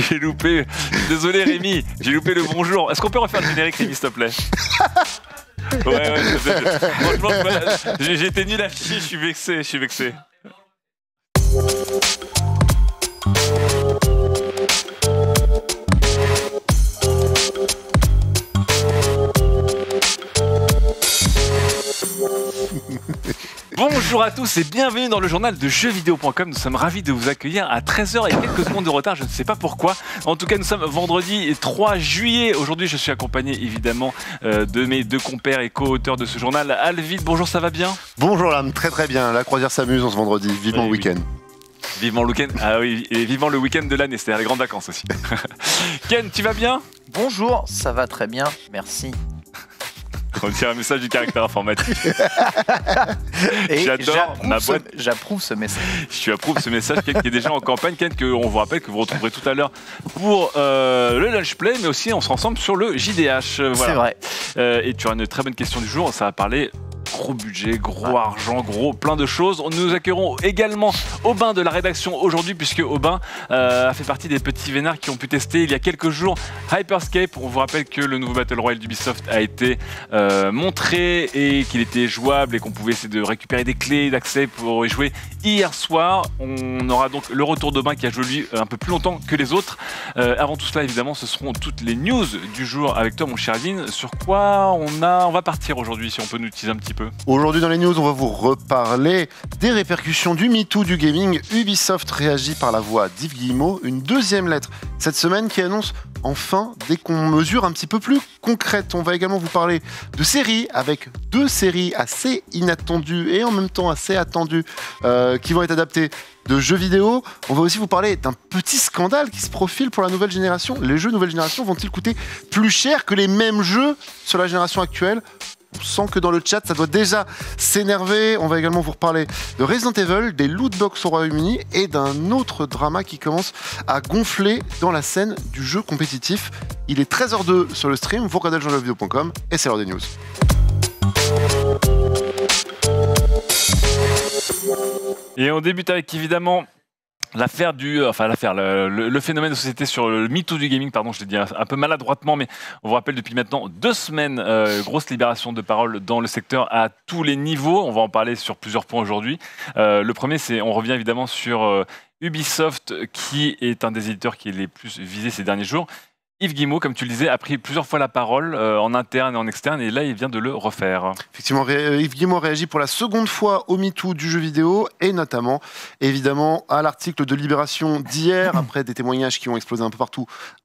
j'ai loupé. Désolé Rémi, j'ai loupé le bonjour. Est-ce qu'on peut refaire le générique Rémi s'il te plaît Ouais, ouais, franchement, j'ai nul la chier, je suis vexé, je suis vexé. Bonjour à tous et bienvenue dans le journal de jeuxvideo.com. Nous sommes ravis de vous accueillir à 13h et quelques secondes de retard, je ne sais pas pourquoi. En tout cas, nous sommes vendredi 3 juillet. Aujourd'hui, je suis accompagné évidemment euh, de mes deux compères et co-auteurs de ce journal. Alvid, bonjour, ça va bien Bonjour l'âme, très très bien. La croisière s'amuse en ce vendredi. Vivement le week-end. Vivement le week-end, ah oui, et vivant le week-end de l'année, c'est-à-dire les grandes vacances aussi. Ken, tu vas bien Bonjour, ça va très bien, merci. On tient un message du caractère informatique. J'adore ma boîte. J'approuve ce message. Je approuves ce message, Ken, qui est déjà en campagne. Ken, que on vous rappelle que vous retrouverez tout à l'heure pour euh, le lunch play, mais aussi on se ensemble sur le JDH. Euh, C'est vrai. Euh, et tu as une très bonne question du jour. Ça va parler Gros budget, gros argent, gros plein de choses. Nous accueillerons également Aubin de la rédaction aujourd'hui, puisque Aubin euh, a fait partie des petits vénards qui ont pu tester il y a quelques jours Hyperscape. On vous rappelle que le nouveau Battle Royale d'Ubisoft a été euh, montré et qu'il était jouable et qu'on pouvait essayer de récupérer des clés d'accès pour y jouer hier soir. On aura donc le retour d'Aubin qui a joué lui un peu plus longtemps que les autres. Euh, avant tout cela, évidemment, ce seront toutes les news du jour avec toi, mon cher Aline. Sur quoi on, a, on va partir aujourd'hui, si on peut nous utiliser un petit peu Aujourd'hui dans les news, on va vous reparler des répercussions du MeToo du gaming. Ubisoft réagit par la voix d'Yves Guillemot, une deuxième lettre cette semaine qui annonce enfin dès qu'on mesure un petit peu plus concrètes. On va également vous parler de séries avec deux séries assez inattendues et en même temps assez attendues euh, qui vont être adaptées de jeux vidéo. On va aussi vous parler d'un petit scandale qui se profile pour la nouvelle génération. Les jeux nouvelle génération vont-ils coûter plus cher que les mêmes jeux sur la génération actuelle sent que dans le chat, ça doit déjà s'énerver. On va également vous reparler de Resident Evil, des lootbox au Royaume-Uni et d'un autre drama qui commence à gonfler dans la scène du jeu compétitif. Il est 13h02 sur le stream, vous regardez le et c'est l'heure des news. Et on débute avec évidemment l'affaire du, euh, enfin l'affaire, le, phénomène de société sur le MeToo du gaming, pardon, je l'ai dit un, peu maladroitement, mais on vous rappelle depuis maintenant deux semaines, euh, grosse libération de parole dans le secteur à tous les niveaux. On va en parler sur plusieurs points aujourd'hui. Euh, le premier, c'est, on revient évidemment sur Ubisoft, qui est un des éditeurs qui est les plus visés ces derniers jours, Yves Guimau, comme tu le disais, a pris plusieurs fois la parole euh, en interne et en externe, et là, il vient de le refaire. Effectivement, euh, Yves Guimau réagit pour la seconde fois au MeToo du jeu vidéo, et notamment, évidemment, à l'article de Libération d'hier, après des témoignages qui ont explosé un peu partout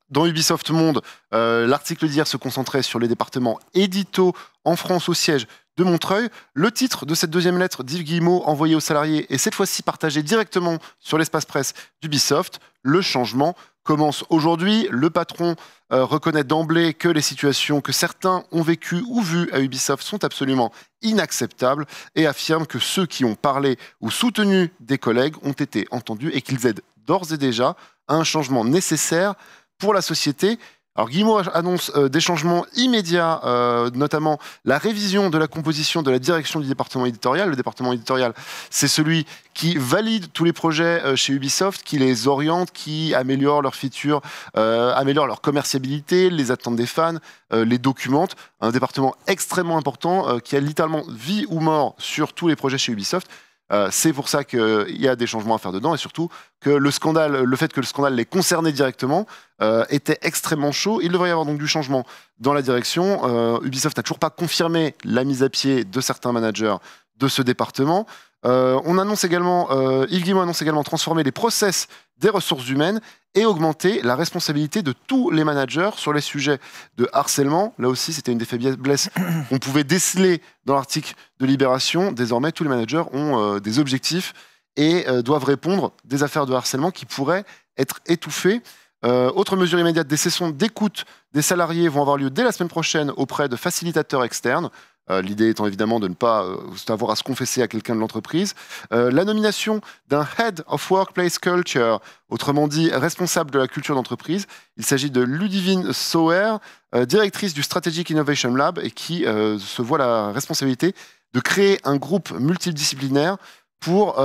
dans Ubisoft Monde. Euh, l'article d'hier se concentrait sur les départements édito en France au siège de Montreuil. Le titre de cette deuxième lettre d'Yves Guillemot envoyée aux salariés est cette fois-ci partagé directement sur l'espace presse d'Ubisoft. Le changement commence aujourd'hui. Le patron euh, reconnaît d'emblée que les situations que certains ont vécues ou vues à Ubisoft sont absolument inacceptables et affirme que ceux qui ont parlé ou soutenu des collègues ont été entendus et qu'ils aident d'ores et déjà à un changement nécessaire pour la société. Alors Guillemot annonce euh, des changements immédiats, euh, notamment la révision de la composition de la direction du département éditorial. Le département éditorial, c'est celui qui valide tous les projets euh, chez Ubisoft, qui les oriente, qui améliore leurs features, améliore leur commerciabilité, les attentes des fans, les documente. Un département extrêmement important qui a littéralement vie ou mort sur tous les projets chez Ubisoft. Euh, c'est pour ça qu'il y a des changements à faire dedans et surtout que le scandale, le fait que le scandale les concernait directement euh, était extrêmement chaud. Il devrait y avoir donc du changement dans la direction. Euh, Ubisoft n'a toujours pas confirmé la mise à pied de certains managers de ce département. on annonce également, Yves Guillemot annonce également transformer les process des ressources humaines et augmenter la responsabilité de tous les managers sur les sujets de harcèlement. Là aussi, c'était une des faiblesses qu'on pouvait déceler dans l'article de Libération. Désormais, tous les managers ont euh, des objectifs et euh, doivent répondre des affaires de harcèlement qui pourraient être étouffées. Euh, autre mesure immédiate, des sessions d'écoute des salariés vont avoir lieu dès la semaine prochaine auprès de facilitateurs externes. Euh, l'idée étant évidemment de ne pas euh, avoir à se confesser à quelqu'un de l'entreprise. Euh, la nomination d'un Head of Workplace Culture, autrement dit responsable de la culture d'entreprise. Il s'agit de Ludivine Sauer, directrice du Strategic Innovation Lab et qui se voit la responsabilité de créer un groupe multidisciplinaire pour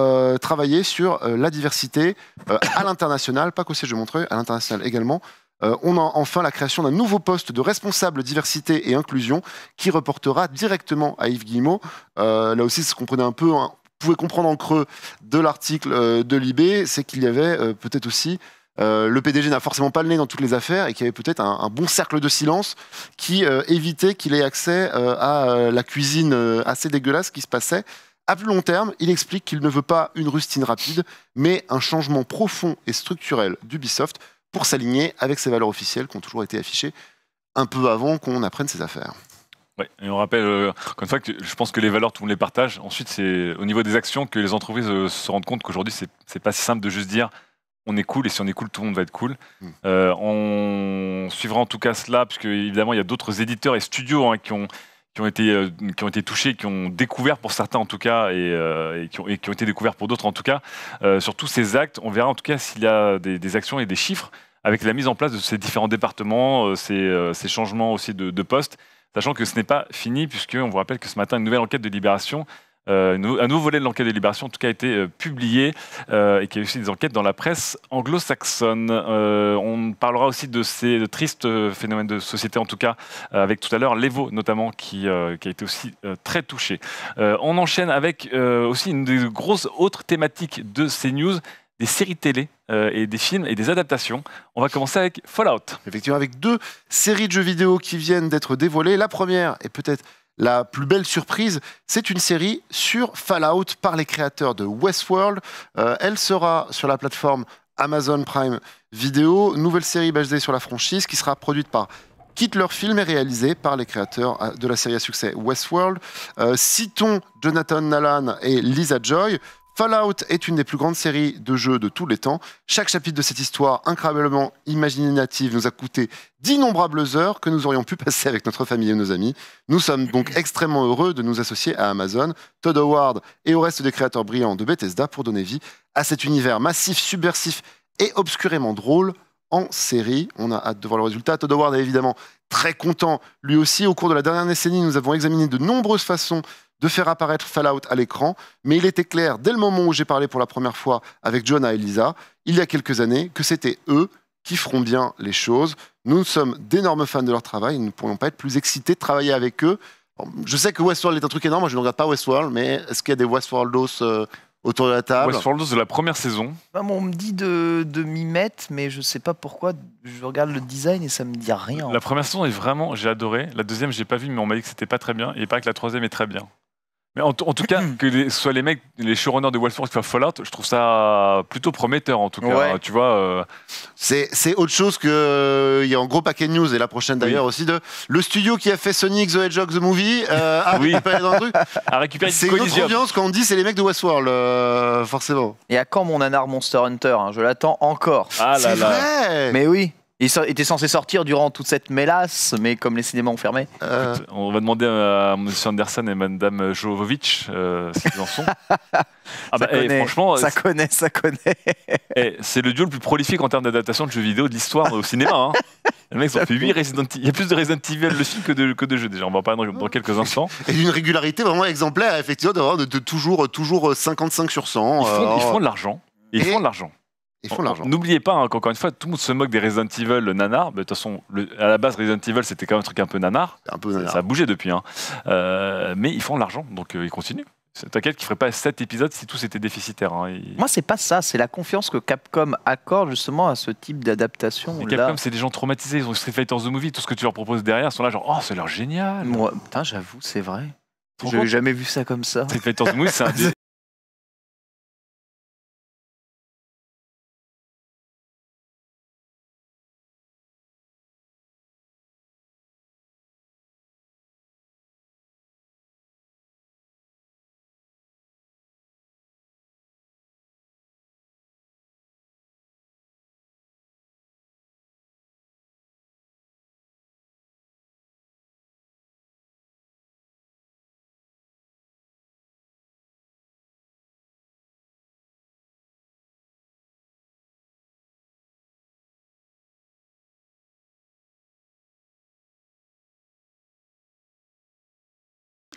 travailler sur la diversité à l'international, pas qu'au siège de Montreuil, à l'international également, euh, on a enfin la création d'un nouveau poste de responsable diversité et inclusion qui reportera directement à Yves Guillemot. Euh, là aussi, ce qu'on pouvait un peu, comprendre en creux de l'article euh, de l'IB, c'est qu'il y avait peut-être aussi le PDG n'a forcément pas le nez dans toutes les affaires et qu'il y avait peut-être un, bon cercle de silence qui évitait qu'il ait accès à la cuisine assez dégueulasse qui se passait. À plus long terme, il explique qu'il ne veut pas une rustine rapide, mais un changement profond et structurel d'Ubisoft pour s'aligner avec ces valeurs officielles qui ont toujours été affichées un peu avant qu'on apprenne ces affaires. Oui, et on rappelle, euh, encore comme fois que je pense que les valeurs, tout le monde les partage. Ensuite, c'est au niveau des actions que les entreprises euh, se rendent compte qu'aujourd'hui, c'est, n'est pas si simple de juste dire on est cool et si on est cool, tout le monde va être cool. Hmm. Euh, on suivra en tout cas cela, puisque évidemment, il y a d'autres éditeurs et studios hein, qui ont qui ont été euh, qui ont été touchés, qui ont découvert pour certains en tout cas et, euh, qui, ont, été découverts pour d'autres en tout cas euh, sur tous ces actes. On verra en tout cas s'il y a des, actions et des chiffres avec la mise en place de ces différents départements, ces, changements aussi de, de postes, sachant que ce n'est pas fini puisque on vous rappelle que ce matin une nouvelle enquête de libération euh, un nouveau volet de l'enquête des libérations, en tout cas, a été euh, publié euh, et qui a eu aussi des enquêtes dans la presse anglo-saxonne. on parlera aussi de ces tristes phénomènes de société, en tout cas, avec tout à l'heure l'Evo, notamment, qui, qui, a été aussi très touché. on enchaîne avec aussi une des grosses autres thématiques de ces news des séries télé et des films et des adaptations. On va commencer avec Fallout. Effectivement, avec deux séries de jeux vidéo qui viennent d'être dévoilées. La première est peut-être la plus belle surprise, c'est une série sur Fallout par les créateurs de Westworld. Euh, elle sera sur la plateforme Amazon Prime Video, nouvelle série basée sur la franchise qui sera produite par Kitler film et réalisée par les créateurs euh, de la série à succès Westworld. Euh, citons Jonathan Nolan et Lisa Joy. Fallout est une des plus grandes séries de jeux de tous les temps. Chaque chapitre de cette histoire incroyablement imaginative nous a coûté d'innombrables heures que nous aurions pu passer avec notre famille et nos amis. Nous sommes donc extrêmement heureux de nous associer à Amazon, Todd Howard et au reste des créateurs brillants de Bethesda pour donner vie à cet univers massif, subversif et obscurément drôle en série. On a hâte de voir le résultat. Todd Howard est évidemment très content, lui aussi. Au cours de la dernière décennie, nous avons examiné de nombreuses façons de faire apparaître Fallout à l'écran, mais il était clair dès le moment où j'ai parlé pour la première fois avec John et Lisa, il y a quelques années, que c'était eux qui feront bien les choses. Nous sommes d'énormes fans de leur travail, nous ne pourrions pas être plus excités de travailler avec eux. Je sais que Westworld est un truc énorme, je ne regarde pas Westworld, mais est-ce qu'il y a des Westworldos euh, autour de la table Westworldos de la première saison. Bah, on me dit de, m'y mettre, mais je ne sais pas pourquoi. Je regarde le design et ça ne me dit rien. La première saison est vraiment, j'ai adoré. La deuxième, je n'ai pas vu, mais on m'a dit que c'était pas très bien. Et pas que la troisième est très bien en, tout cas, que ce soit les mecs, les showrunners de Westworld qui font Fallout, je trouve ça plutôt prometteur en tout cas. Tu vois. Euh. C'est autre chose que. Euh, il y a un gros paquet de news, et la prochaine d'ailleurs aussi, de le studio qui a fait Sonic the Hedgehog The Movie. Euh, truc. C'est une autre quand dit c'est les mecs de Westworld, euh, forcément. Et à quand mon Anar Monster Hunter hein, Je l'attends encore. Ah c'est vrai Mais oui, il était censé sortir durant toute cette mélasse, mais comme les cinémas ont fermé. Euh. on va demander à, M. Anderson et Mme Jovovich s'ils euh, en sont. Ah bah, ça eh, connaît, franchement, ça connaît, ça connaît. Eh, c'est le duo le plus prolifique en termes d'adaptation de jeux vidéo de l'histoire au cinéma. Hein. Les mecs fait 8 Il y a plus de Resident Evil le film que de, de jeux déjà. On va en parler dans, quelques instants. Et une régularité vraiment exemplaire, effectivement, de, toujours, toujours 55 sur 100. Ils euh, font, de l'argent. Ils font de l'argent. Ils font l'argent. N'oubliez pas hein, qu'encore une fois, tout le monde se moque des Resident Evil le nanar. De toute façon, à la base, Resident Evil, c'était quand même un truc un peu nanar. Un peu nanar. Ça, a bougé depuis. Hein. Euh, mais ils font de l'argent, donc euh, ils continuent. T'inquiète qu'ils ne feraient pas 7 épisodes si tout c'était déficitaire. Hein, Moi, c'est pas ça. C'est la confiance que Capcom accorde justement à ce type d'adaptation. Capcom, c'est des gens traumatisés. Ils ont Street Fighter The Movie. Tout ce que tu leur proposes derrière, ils sont là genre, oh, c'est leur génial. Moi, putain, j'avoue, c'est vrai. J'avais jamais vu ça comme ça. Street Fighter The Movie, c'est un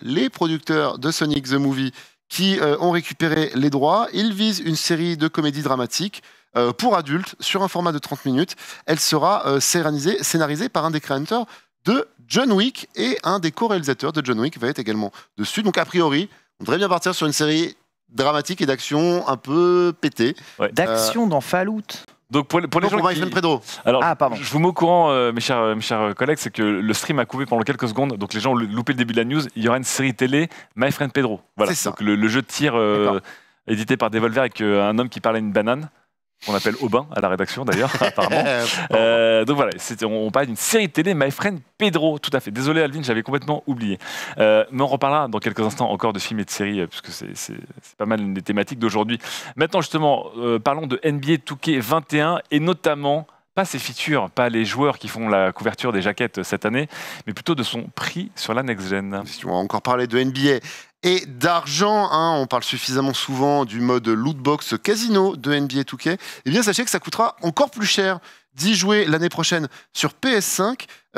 les producteurs de Sonic the Movie qui euh, ont récupéré les droits. Ils visent une série de comédies dramatiques euh, pour adultes sur un format de 30 minutes. Elle sera euh, scénarisée, par un des créateurs de John Wick et un des co-réalisateurs de John Wick va être également dessus. Donc a priori, on devrait bien partir sur une série dramatique et d'action un peu pétée. D'action dans Fallout donc pour Alors, ah, je vous mets au courant, euh, mes, chers, mes chers euh, collègues, c'est que le stream a coupé pendant quelques secondes, donc les gens ont loupé le début de la news. Il y aura une série télé, My Friend Pedro. Voilà. le, jeu de tir euh, édité par Devolver avec un homme qui parle à une banane qu'on appelle Aubin à la rédaction d'ailleurs, apparemment. Euh, donc voilà, on, on parle d'une série de télé, My Friend Pedro, tout à fait. Désolé Alvin, j'avais complètement oublié. Euh, mais on reparlera dans quelques instants encore de films et de séries, euh, puisque c'est pas mal une des thématiques d'aujourd'hui. Maintenant justement, parlons de NBA 2K21 et notamment pas ses features, pas les joueurs qui font la couverture des jaquettes cette année, mais plutôt de son prix sur la next-gen. on va encore parler de NBA et d'argent, hein, on parle suffisamment souvent du mode lootbox casino de NBA 2K, eh bien sachez que ça coûtera encore plus cher d'y jouer l'année prochaine sur PS5. 2K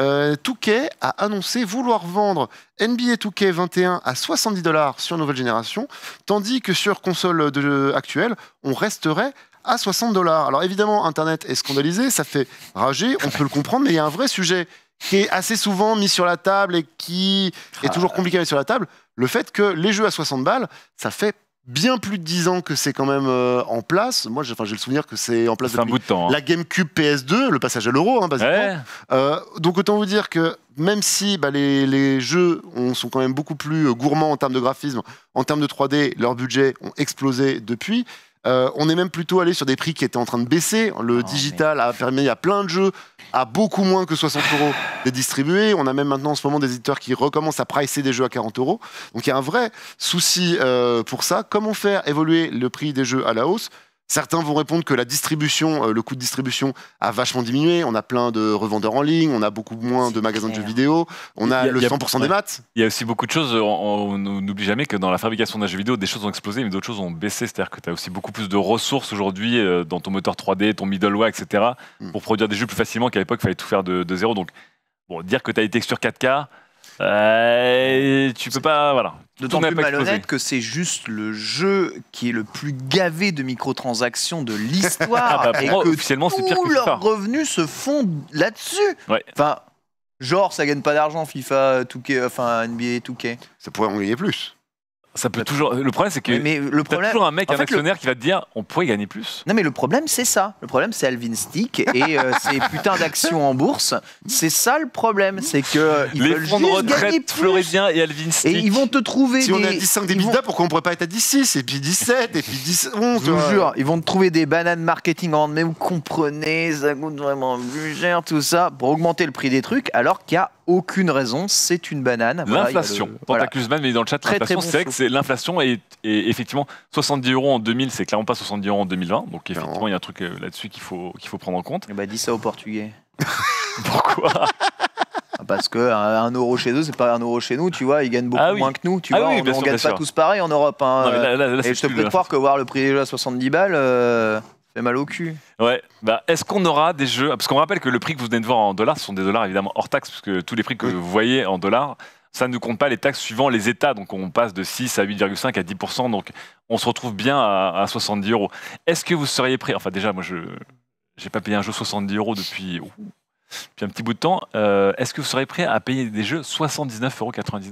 euh, a annoncé vouloir vendre NBA 2K 21 à 70 dollars sur nouvelle génération, tandis que sur console de, actuelle, on resterait à 60 dollars. Alors évidemment, Internet est scandalisé, ça fait rager, on peut le comprendre, mais il y a un vrai sujet qui est assez souvent mis sur la table et qui est toujours ah. compliqué à mettre sur la table, le fait que les jeux à 60 balles, ça fait bien plus de 10 ans que c'est quand même euh, en place. Moi, j'ai le souvenir que c'est en place depuis un bout de temps, hein. la GameCube PS2, le passage à l'euro, hein, basiquement. Euh, donc autant vous dire que même si bah, les, jeux on, sont quand même beaucoup plus euh, gourmands en termes de graphisme, en termes de 3D, leurs budgets ont explosé depuis, euh, on est même plutôt allé sur des prix qui étaient en train de baisser. Le oh, digital a permis à plein de jeux à beaucoup moins que 60 euros de distribuer. On a même maintenant en ce moment des éditeurs qui recommencent à pricer des jeux à 40 euros. Donc il y a un vrai souci euh, pour ça. Comment faire évoluer le prix des jeux à la hausse Certains vont répondre que la distribution, euh, le coût de distribution a vachement diminué. On a plein de revendeurs en ligne, on a beaucoup moins de magasins de jeux vidéo, on a, le 100% des maths. Il y a aussi beaucoup de choses. On n'oublie jamais que dans la fabrication d'un jeu vidéo, des choses ont explosé, mais d'autres choses ont baissé. C'est-à-dire que tu as aussi beaucoup plus de ressources aujourd'hui euh, dans ton moteur 3D, ton middleware, etc., mm. pour produire des jeux plus facilement qu'à l'époque, il fallait tout faire de, zéro. Donc, dire que tu as des textures 4K, euh, tu peux pas. Voilà. D'autant plus malhonnête que c'est juste le jeu qui est le plus gavé de microtransactions de l'histoire. ah bah, et que officiellement, c'est pire que leurs revenus se font là-dessus. Enfin, genre, ça gagne pas d'argent FIFA, euh, enfin NBA 2K. Ça pourrait en gagner plus. Ça peut toujours. Le problème, c'est que mais, le problème, toujours un mec, un actionnaire qui va te dire, on pourrait gagner plus. Non, mais le problème, c'est ça. Le problème, c'est Alvin Stick et euh, ces putains d'actions en bourse. C'est ça le problème, c'est que ils les fonds de retraite floridiens et Alvin Stick. Et ils vont te trouver. Si on est à 10,5 des vont... pourquoi on pourrait pas être à 10,6 et puis 17 et puis 10, 11 Je vous euh. jure, ils vont te trouver des bananes marketing en Mais Vous comprenez, ça coûte vraiment plus cher, tout ça, pour augmenter le prix des trucs, alors qu'il y a aucune raison, c'est une banane. L'inflation. Voilà, voilà. dans le chat, l'inflation, très c'est l'inflation est, effectivement 70 euros en 2000, c'est clairement pas 70 euros en 2020. Donc effectivement, il y a un truc euh, là-dessus qu'il faut, qu'il faut prendre en compte. Eh bah, dis ça au Portugais. Pourquoi ah, Parce que euh, un, euro chez eux, c'est pas un euro chez nous, tu vois. Ils gagnent beaucoup ah moins que nous, tu ah vois. on ne gagne pas tous pareil en Europe. Hein. et je te peux hein. croire que voir le prix déjà à 70 balles. Euh, mal au cul. Ouais. Bah, Est-ce qu'on aura des jeux Parce qu'on rappelle que le prix que vous venez de voir en dollars, ce sont des dollars évidemment hors taxes, parce que tous les prix que vous voyez en dollars, ça ne compte pas les taxes suivant les États. Donc on passe de 6 à 8,5 à 10 Donc on se retrouve bien à, 70 euros. Est-ce que vous seriez prêt Enfin, déjà, moi, je n'ai pas payé un jeu 70 euros depuis. Puis un petit bout de temps, euh, est-ce que vous serez prêt à payer des jeux 79,99€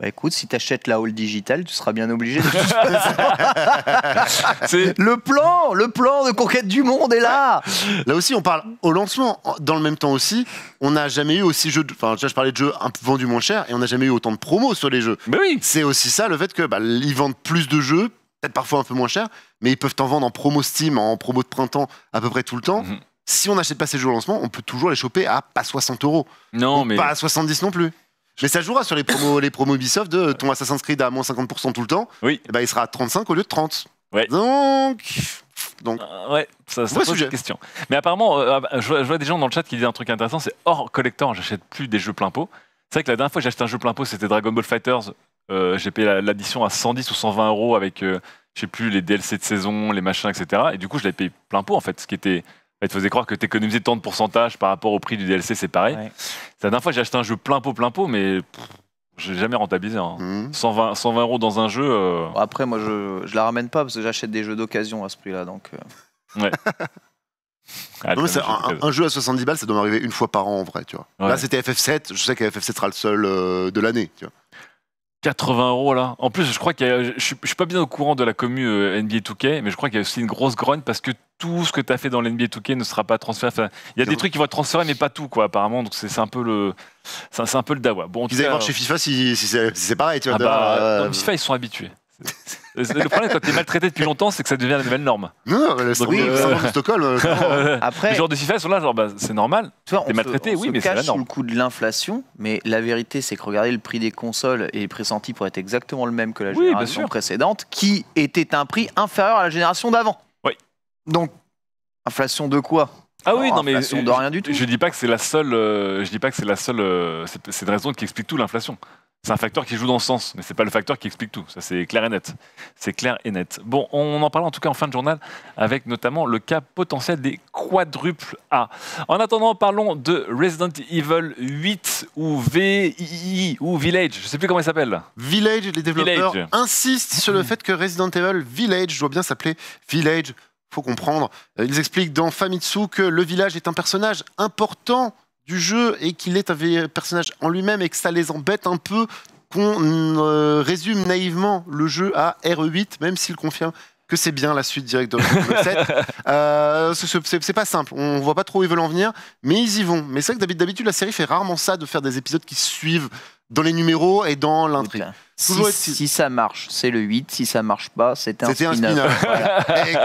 Bah écoute, si t'achètes la Hall digitale, tu seras bien obligé de le plan, le plan de conquête du monde est là Là aussi, on parle au lancement. Dans le même temps aussi, on n'a jamais eu aussi jeux Enfin, je parlais de jeux un peu vendus moins cher et on n'a jamais eu autant de promos sur les jeux. Mais oui C'est aussi ça le fait que bah, ils vendent plus de jeux, peut-être parfois un peu moins cher, mais ils peuvent t'en vendre en promo Steam, en promo de printemps à peu près tout le temps. Mhm si on n'achète pas ces jeux au lancement, on peut toujours les choper à pas 60 euros. Non, mais. Pas à 70 non plus. Mais ça jouera sur les promos, les promos Ubisoft de ton Assassin's Creed à moins 50% tout le temps. Oui. Eh ben, il sera à 35 au lieu de 30. Ouais. Donc. Donc, euh, ouais, ça, ça pose sujet. question. Mais apparemment, euh, euh, je, vois, des gens dans le chat qui disent un truc intéressant c'est hors collector, j'achète plus des jeux plein pot. C'est vrai que la dernière fois que j'ai acheté un jeu plein pot, c'était Dragon Ball Fighters. j'ai payé l'addition à 110 ou 120 euros avec, je sais plus, les DLC de saison, les machins, etc. Et du coup, je l'avais payé plein pot en fait, ce qui était elle te faisait croire que t'économisais tant de pourcentage par rapport au prix du DLC c'est pareil La dernière fois, j'ai acheté un jeu plein pot, plein pot, mais j'ai jamais rentabilisé. 120, hein. 120 mhm. euros dans un jeu. Euh, après, moi, je, ne la ramène pas parce que j'achète des jeux d'occasion à ce prix-là. Donc, un, jeu à 70 balles, ça doit m'arriver une fois par an en vrai, tu vois. Là, c'était FF7, je sais que FF7 sera le seul euh, de l'année, 80 euros là. En plus, je crois que je, suis pas bien au courant de la commu euh, NBA 2K, mais je crois qu'il y a aussi une grosse grogne parce que tout ce que tu as fait dans l'NBA 2K ne sera pas transféré. il y a des trucs qui vont être transférés, mais pas tout, quoi, apparemment. Donc c'est un peu le, c'est un, peu le dawa. Bon, ils allaient voir chez FIFA si, c'est pareil, tu vois. Ah bah, euh, FIFA, ils sont habitués. le problème quand t'es maltraité depuis longtemps, c'est que ça devient la nouvelle norme. Non, le un euh... de Stockholm. Euh, Après, les joueurs de FIFA sont là, genre bah, c'est normal. Tu vois, maltraité, on oui, se mais c'est la norme. sous le coup de l'inflation, mais la vérité, c'est que regardez le prix des consoles est pressenti pour être exactement le même que la génération précédente, qui était un prix inférieur à la génération d'avant. Oui. Donc, inflation de quoi ah oui, non, mais de rien du tout. Euh, je dis pas que c'est la seule, je euh, dis pas que c'est la seule, C'est raison qui explique tout l'inflation. C'est un facteur qui joue dans ce sens, mais ce n'est pas le facteur qui explique tout. Ça, c'est clair et net. C'est clair et net. Bon, on en parle en tout cas en fin de journal, avec notamment le cas potentiel des quadruples A. En attendant, parlons de Resident Evil 8 ou VII ou Village. Je ne sais plus comment il s'appelle. Village, les développeurs insistent sur le mm. fait que Resident Evil Village doit bien s'appeler Village. Faut comprendre. Euh, ils expliquent dans Famitsu que le village est un personnage important du jeu et qu'il est un personnage en lui-même et que ça les embête un peu qu'on euh, résume naïvement le jeu à RE8, même s'il confirme que c'est bien la suite directe de euh, c'est pas simple, on voit pas trop où ils veulent en venir, mais ils y vont. Mais c'est vrai que d'habitude, la série fait rarement ça, de faire des épisodes qui suivent dans les numéros et dans l'intrigue. Si, ça marche, c'est le 8. Si ça marche pas, c'est un spin-off.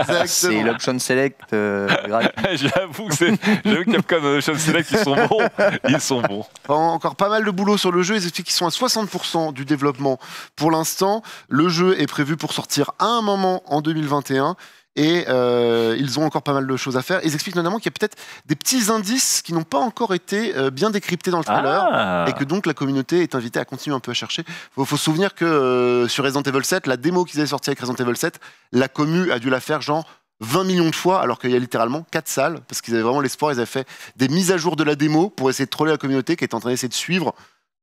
C'est l'option select euh, J'avoue que Capcom et l'option select, ils sont bons. Ils sont bons. Encore pas mal de boulot sur le jeu. Ils expliquent qu'ils sont à 60% du développement pour l'instant. Le jeu est prévu pour sortir à un moment en 2021. Et euh, ils ont encore pas mal de choses à faire. Ils expliquent notamment qu'il y a peut-être des petits indices qui n'ont pas encore été euh, bien décryptés dans le trailer ah. et que donc la communauté est invitée à continuer un peu à chercher. Il faut se souvenir que euh, sur Resident Evil 7, la démo qu'ils avaient sortie avec Resident Evil 7, la commu a dû la faire genre 20 millions de fois, alors qu'il y a littéralement 4 salles, parce qu'ils avaient vraiment l'espoir, ils avaient fait des mises à jour de la démo pour essayer de troller la communauté qui était en train d'essayer de suivre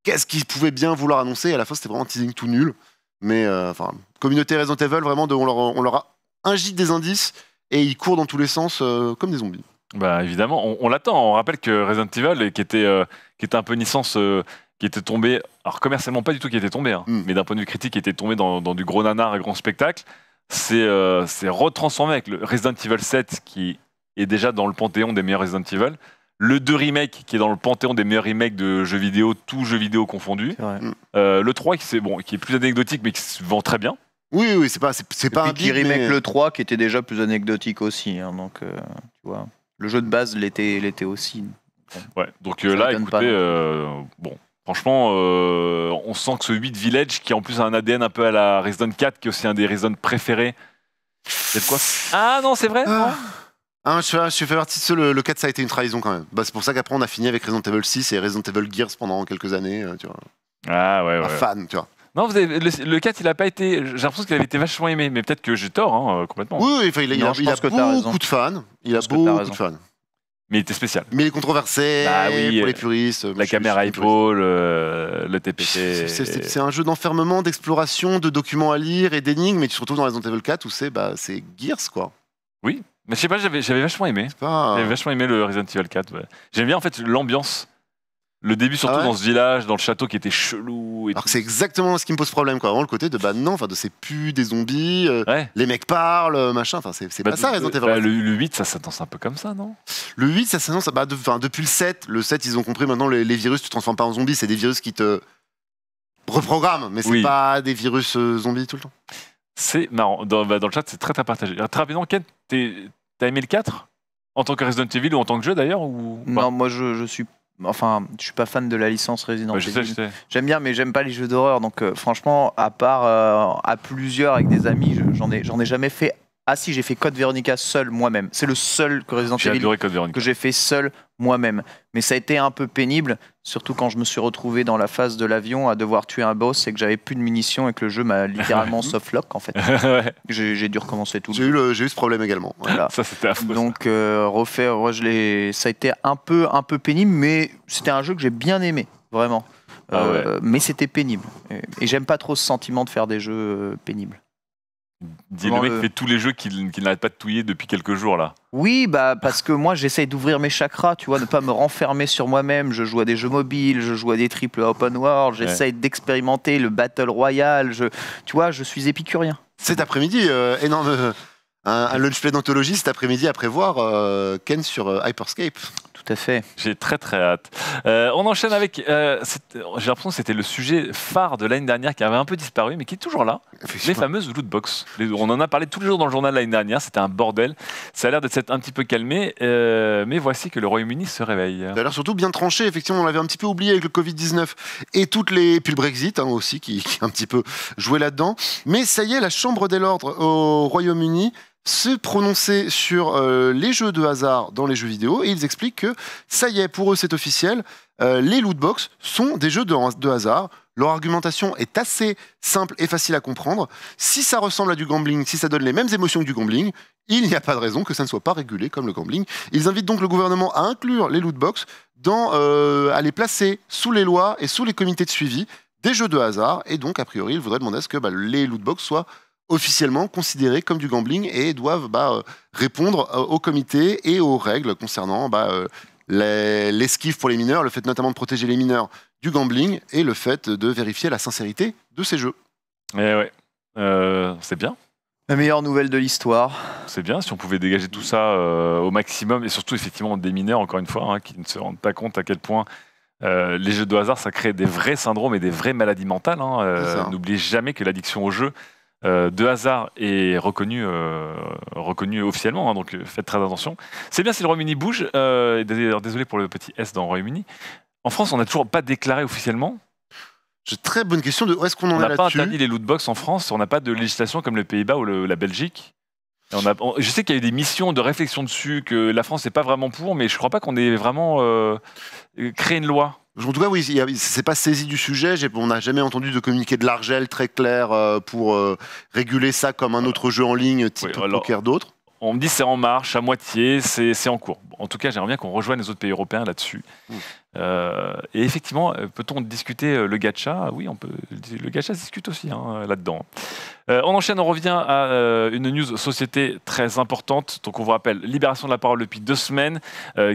qu'est-ce qu'ils pouvaient bien vouloir annoncer. à la fin, c'était vraiment un teasing tout nul. Mais enfin, communauté Resident Evil, vraiment, on, leur, a ingite des indices et ils courent dans tous les sens euh, comme des zombies. Bah évidemment, on, l'attend. On rappelle que Resident Evil, qui était, euh, qui était un peu une licence euh, qui était tombée, alors commercialement pas du tout qui était tombé, hein, hmm. mais d'un point de vue critique, qui était tombée dans, du gros nanar et grand spectacle, c'est retransformé avec le Resident Evil 7 qui est déjà dans le panthéon des meilleurs Resident Evil. Le 2 remake qui est dans le panthéon des meilleurs remakes de jeux vidéo, tous jeux vidéo confondus. Hmm. le 3 qui, bon, qui est plus anecdotique mais qui se vend très bien. Oui, oui, c'est pas, c'est, pas un qui remake le 3 qui était déjà plus anecdotique aussi. Hein, donc, euh, tu vois, le jeu de base l'était, l'était aussi. Ouais, donc euh, là, écoutez, hein. euh, bon, franchement, on sent que ce 8 Village, qui en plus a un ADN un peu à la Resident 4, qui est aussi un des Resident préférés. C'est quoi Ah non, c'est vrai ah. ah. je, je, fais partie de ceux, le, 4 ça a été une trahison quand même. Bah, c'est pour ça qu'après on a fini avec Resident Evil 6 et Resident Evil Gears pendant quelques années, tu vois. Ah ouais, ouais. Un fan, tu vois. Non, le, 4, il n'a pas été. J'ai l'impression qu'il avait été vachement aimé, mais peut-être que j'ai tort hein, euh, complètement. Oui, il a, a beaucoup de fans. Il a beaucoup de fans. Mais il était spécial. Mais il est controversé bah euh, pour les puristes. La caméra iPhone, le TPC. C'est un jeu d'enfermement, d'exploration, de documents à lire et d'énigmes, mais tu te retrouves dans Resident Evil 4 où c'est bah, Gears, quoi. Oui, mais je sais pas, j'avais vachement aimé. J'avais vachement aimé le Resident Evil 4. J'aime bien en fait l'ambiance le début, surtout ah dans ce village, dans le château qui était chelou. Alors c'est exactement ce qui me pose problème, quoi. le côté de bah non, enfin de ces plus des zombies, euh, les mecs parlent, euh, machin. Enfin, c'est bah, pas ça Resident Evil. Bah, le, le, 8, ça s'annonce un peu comme ça, non Le 8, ça s'annonce. Bah, depuis le 7, le 7, ils ont compris maintenant les, virus, tu te transformes pas en zombie, c'est des virus qui te reprogramment, mais c'est pas des virus euh, zombies tout le temps. C'est marrant. Bah, dans, le chat, c'est très, très partagé. Très rapidement, Ken, t'as aimé le 4 en tant que Resident Evil ou en tant que jeu d'ailleurs ou... Non, moi je suis Enfin, je suis pas fan de la licence Resident Evil. J'aime bien, mais j'aime pas les jeux d'horreur. Donc, euh, franchement, à part euh, à plusieurs avec des amis, j'en ai, j'en ai jamais fait ah si, j'ai fait Code Veronica seul moi-même. C'est le seul Resident Evil que j'ai fait seul moi-même. Mais ça a été un peu pénible, surtout quand je me suis retrouvé dans la phase de l'avion à devoir tuer un boss et que j'avais plus de munitions et que le jeu m'a littéralement softlock en fait. J'ai dû recommencer tout. J'ai eu, eu, ce problème également. Donc euh, refaire, ça a été un peu, un peu pénible, mais c'était un jeu que j'ai bien aimé, vraiment. Ah euh, mais c'était pénible. Et, et j'aime pas trop ce sentiment de faire des jeux euh, pénibles. Dis, le fait tous les jeux qu'il n'arrête pas de touiller depuis quelques jours là. Oui, bah parce que moi j'essaye d'ouvrir mes chakras, tu vois, ne pas me renfermer sur moi-même. Je joue à des jeux mobiles, je joue à des triples open world, j'essaye d'expérimenter le battle royal. Je, tu vois, je suis épicurien. Cet après-midi, euh, énorme. Euh, un, lunch play d'anthologie cet après-midi à prévoir euh, Ken sur Hyperscape fait. J'ai très très hâte. Euh, on enchaîne avec. Euh, j'ai l'impression que c'était le sujet phare de l'année dernière qui avait un peu disparu, mais qui est toujours là. Les fameuses loot box. on en a parlé tous les jours dans le journal l'année dernière. C'était un bordel. Ça a l'air d'être un petit peu calmé, euh, mais voici que le Royaume-Uni se réveille. D'ailleurs, bah surtout bien tranché. Effectivement, on l'avait un petit peu oublié avec le Covid 19 et toutes les puis le Brexit hein, aussi qui, un petit peu joué là-dedans. Mais ça y est, la Chambre des Lords au Royaume-Uni se prononcer sur euh, les jeux de hasard dans les jeux vidéo et ils expliquent que ça y est, pour eux c'est officiel, euh, les loot box sont des jeux de, hasard. Leur argumentation est assez simple et facile à comprendre. Si ça ressemble à du gambling, si ça donne les mêmes émotions que du gambling, il n'y a pas de raison que ça ne soit pas régulé comme le gambling. Ils invitent donc le gouvernement à inclure les loot box dans, euh, à les placer sous les lois et sous les comités de suivi des jeux de hasard. Et donc, a priori, ils voudraient demander à ce que bah, les loot box soient officiellement considérés comme du gambling et doivent bah, euh, répondre euh, au comité et aux règles concernant bah, euh, l'esquive pour les mineurs, le fait notamment de protéger les mineurs du gambling et le fait de vérifier la sincérité de ces jeux. Eh ouais, c'est bien. La meilleure nouvelle de l'histoire. C'est bien si on pouvait dégager tout ça au maximum et surtout effectivement des mineurs encore une fois hein, qui ne se rendent pas compte à quel point les jeux de hasard ça crée des vrais syndromes et des vraies maladies mentales. Hein, n'oubliez jamais que l'addiction au jeu euh, de hasard est reconnu, euh, officiellement, hein, donc euh, faites très attention. C'est bien si le Royaume-Uni bouge, euh, désolé pour le petit S dans le Royaume-Uni. En France, on n'a toujours pas déclaré officiellement. J'ai très bonne question de est-ce qu'on en est là-dessus. On n'a pas interdit les lootbox en France, on n'a pas de législation comme les Pays-Bas ou la Belgique. je sais qu'il y a eu des missions de réflexion dessus, que la France n'est pas vraiment pour, mais je ne crois pas qu'on ait vraiment créé une loi. En tout cas, oui, c'est pas saisi du sujet. On n'a jamais entendu de communiquer de l'argel très clair euh, pour euh, réguler ça comme un autre jeu en ligne, type poker d'autres. On me dit c'est en marche, à moitié, c'est en cours. En tout cas, j'aimerais bien qu'on rejoigne les autres pays européens là-dessus. Mmh. Euh, et effectivement, euh, peut-on discuter euh, le gacha ah Oui, on peut. Le gacha se discute aussi hein, là-dedans. on enchaîne, on revient à une news société très importante. Donc, on vous rappelle, libération de la parole depuis deux semaines,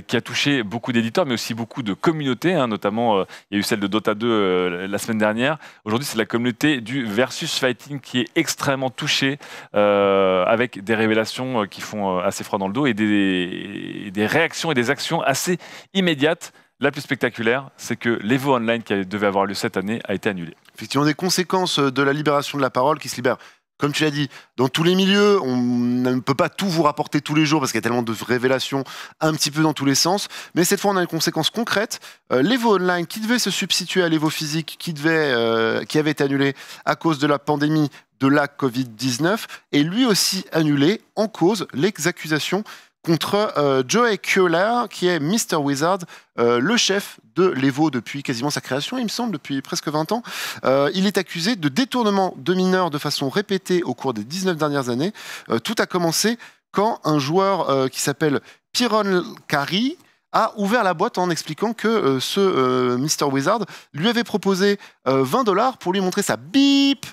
qui a touché beaucoup d'éditeurs, mais aussi beaucoup de communautés. Hein, notamment, il y a eu celle de Dota 2 la semaine dernière. Aujourd'hui, c'est la communauté du versus fighting qui est extrêmement touchée, avec des révélations qui font assez froid dans le dos et des, et des réactions et des actions assez immédiates. La plus spectaculaire, c'est que l'Evo Online qui devait avoir lieu cette année a été annulé. Effectivement, des conséquences euh, de la libération de la parole qui se libère comme tu l'as dit, dans tous les milieux, on ne peut pas tout vous rapporter tous les jours parce qu'il y a tellement de révélations un petit peu dans tous les sens. Mais cette fois, on a une conséquence concrète. Euh, L'Evo Online, qui devait se substituer à l'Evo Physique, qui, devait, euh, qui avait été annulé à cause de la pandémie de la Covid-19, est lui aussi annulé en cause les accusations contre euh, Joey Keola, qui est Mr. Wizard, euh, le chef de l'Evo depuis quasiment sa création, il me semble, depuis presque 20 ans. Euh, il est accusé de détournement de mineurs de façon répétée au cours des 19 dernières années. tout a commencé quand un joueur qui s'appelle Piron Kari a ouvert la boîte en expliquant que ce Mr. Wizard lui avait proposé 20 dollars pour lui montrer sa bip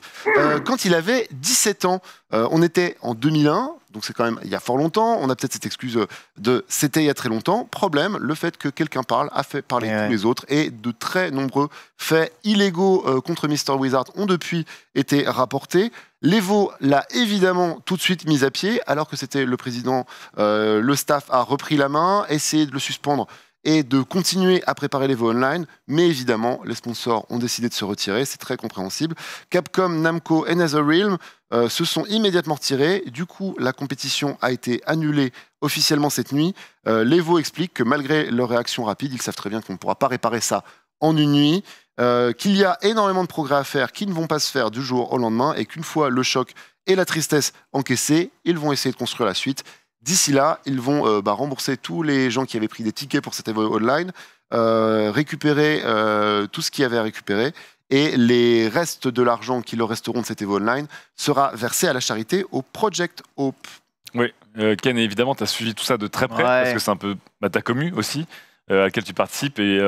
quand il avait 17 ans. on était en 2001, donc c'est quand même il y a fort longtemps. On a peut-être cette excuse euh, de c'était il y a très longtemps. Problème, le fait que quelqu'un parle a fait parler eh tous les autres et de très nombreux faits illégaux euh, contre Mr. Wizard ont depuis été rapportés. L'Evo l'a évidemment tout de suite mis à pied alors que c'était le président. Euh, le staff a repris la main, essayé de le suspendre et de continuer à préparer les online. Mais évidemment, les sponsors ont décidé de se retirer, c'est très compréhensible. Capcom, Namco et NetherRealm euh, se sont immédiatement retirés. Du coup, la compétition a été annulée officiellement cette nuit. Euh, les Levo explique que malgré leur réaction rapide, ils savent très bien qu'on ne pourra pas réparer ça en une nuit. Euh, qu'il y a énormément de progrès à faire qui ne vont pas se faire du jour au lendemain et qu'une fois le choc et la tristesse encaissés, ils vont essayer de construire la suite D'ici là, ils vont euh, bah, rembourser tous les gens qui avaient pris des tickets pour cette Evo Online, euh, récupérer euh, tout ce qu'il y avait à récupérer, et les restes de l'argent qui leur resteront de cette Evo Online sera versé à la charité au Project Hope. Oui, Ken, évidemment, tu as suivi tout ça de très près, parce que c'est un peu bah, ta commu aussi, à laquelle tu participes, et...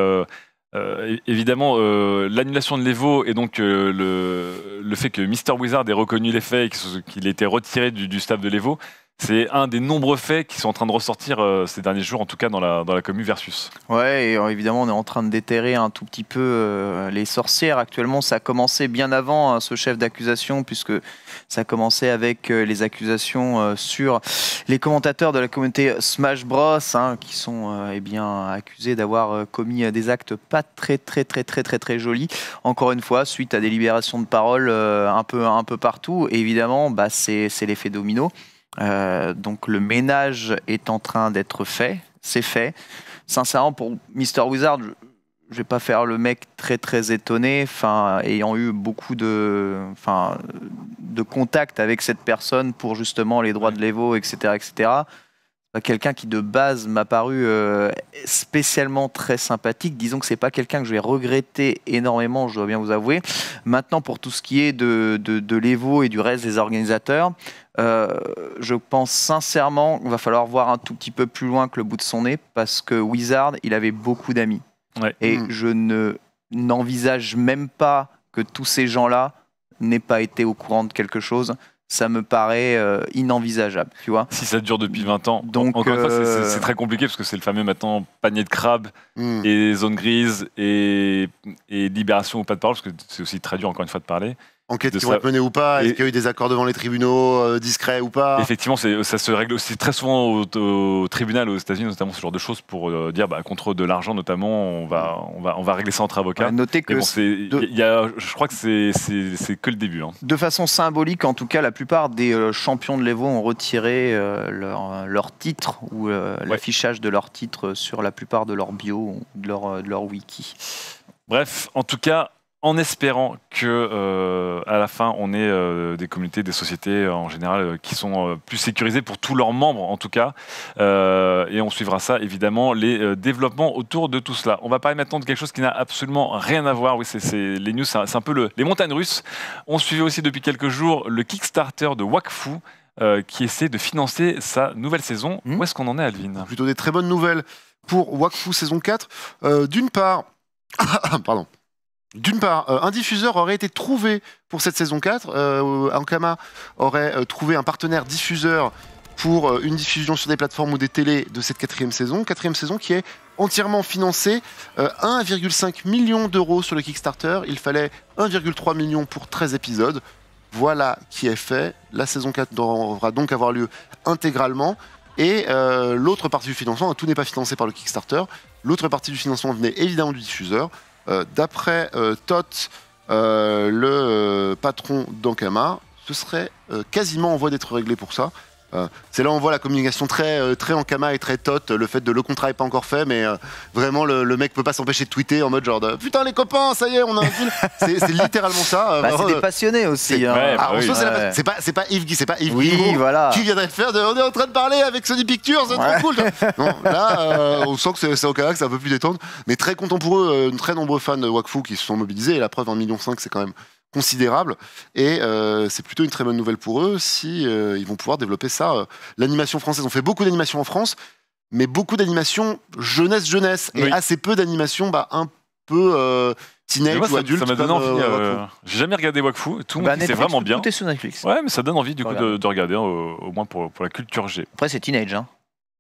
évidemment, l'annulation de l'Evo et donc le, fait que Mr. Wizard ait reconnu les faits et qu'il était retiré du, du staff de l'Evo, c'est un des nombreux faits qui sont en train de ressortir euh, ces derniers jours, en tout cas dans la, dans commu Versus. Ouais, euh, évidemment, on est en train de déterrer un tout petit peu euh, les sorcières. Actuellement, ça a commencé bien avant hein, ce chef d'accusation, puisque ça a commencé avec les accusations sur les commentateurs de la communauté Smash Bros, hein, qui sont eh bien, accusés d'avoir commis des actes pas très, très, très, très, très, très jolis. Encore une fois, suite à des libérations de parole un, peu, un peu partout. Et évidemment, bah, c'est l'effet domino. Euh, donc le ménage est en train d'être fait, c'est fait. Sincèrement, pour Mister Wizard, je vais pas faire le mec très très étonné, enfin ayant eu beaucoup de, enfin de contact avec cette personne pour justement les droits de l'Evo, etc., etc quelqu'un qui de base m'a paru euh, spécialement très sympathique. Disons que c'est pas quelqu'un que je vais regretter énormément, je dois bien vous avouer. Maintenant, pour tout ce qui est de, l'Evo et du reste des organisateurs, euh, je pense sincèrement qu'il va falloir voir un tout petit peu plus loin que le bout de son nez parce que Wizard, il avait beaucoup d'amis. Et mm. je n'envisage même pas que tous ces gens-là n'aient pas été au courant de quelque chose ça me paraît euh, inenvisageable, tu vois. Si ça dure depuis 20 ans. Donc, encore euh, c'est très compliqué parce que c'est le fameux maintenant panier de crabes hmm. et zone grises et, libération ou pas de parole, parce que c'est aussi très dur, encore une fois, de parler. Enquête qui vont être ou pas Est-ce qu'il y a eu des accords devant les tribunaux, euh, discrets ou pas Effectivement, ça se règle aussi très souvent au, tribunal aux États-Unis, notamment ce genre de choses, pour euh, dire bah, contre de l'argent, notamment, on va, on, va, on va régler ça entre avocats. que. y a, je crois que c'est que le début. Hein. De façon symbolique, en tout cas, la plupart des euh, champions de l'Evo ont retiré leur, leur, titre ou l'affichage de leur titre sur la plupart de leur bio, de leur, de leur wiki. Bref, en tout cas, en espérant que euh, à la fin on ait euh, des communautés, des sociétés euh, en général qui sont plus sécurisées pour tous leurs membres en tout cas. et on suivra ça évidemment les développements autour de tout cela. On va parler maintenant de quelque chose qui n'a absolument rien à voir. Oui, c'est les news, c'est un, peu le, les montagnes russes. On suivait aussi depuis quelques jours le Kickstarter de Wakfu. qui essaie de financer sa nouvelle saison. Hmm. Où est-ce qu'on en est, Alvin Plutôt des très bonnes nouvelles pour Wakfu saison 4. D'une part, pardon, d'une part, euh, un diffuseur aurait été trouvé pour cette saison 4. Euh, Ankama aurait euh, trouvé un partenaire diffuseur pour une diffusion sur des plateformes ou des télés de cette quatrième saison. Quatrième saison qui est entièrement financée. 1,5 million d'euros sur le Kickstarter. Il fallait 1,3 million pour 13 épisodes. Voilà qui est fait. La saison 4 devra donc avoir lieu intégralement. Et l'autre partie du financement, tout n'est pas financé par le Kickstarter, l'autre partie du financement venait évidemment du diffuseur. Euh, d'après euh, Tot, euh, le patron d'Ankama, ce serait quasiment en voie d'être réglé pour ça c'est là où on voit la communication très, euh, très en cama et très tot. Le fait de le contrat n'est pas encore fait, mais euh, vraiment le, mec mec peut pas s'empêcher de tweeter en mode genre putain les copains, ça y est, on a un deal !» c'est littéralement ça. Euh, bah, c'est des passionnés aussi. c'est hein. bah ah pas, Yves Guy, c'est pas Yves qui viendrait faire. on est en train de parler avec Sony Pictures, c'est trop cool. là, on sent que c'est au cas ça un peu plus détendre, mais très content pour eux. très nombreux fans de Wakfu qui se sont mobilisés. Et la preuve, 1,5 million, c'est quand même considérable. Et euh, c'est plutôt une très bonne nouvelle pour eux si euh, ils vont pouvoir développer ça. Euh, l'animation française, on fait beaucoup d'animation en France, mais beaucoup d'animation jeunesse jeunesse et assez peu d'animation bah, un peu teenage ou adulte. Ça envie. J'ai jamais regardé Wakfu. Tout bah, c'est vraiment bien. Ouais, mais ça donne envie du coup de, regarder hein, au, moins pour, pour, la culture G. Après, c'est teenage. Hein.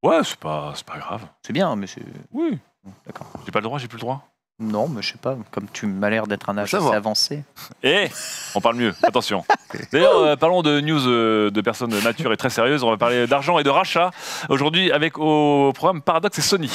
Ouais, c'est pas, pas grave. C'est bien, hein, mais c'est. Oui. D'accord. J'ai pas le droit, j'ai plus le droit. Non, mais je sais pas, comme tu m'as l'air d'être un âge assez avancé. Eh On parle mieux, attention. D'ailleurs, euh, parlons de news euh, de personnes de nature et très sérieuses. On va parler d'argent et de rachat aujourd'hui avec au programme Paradox et Sony.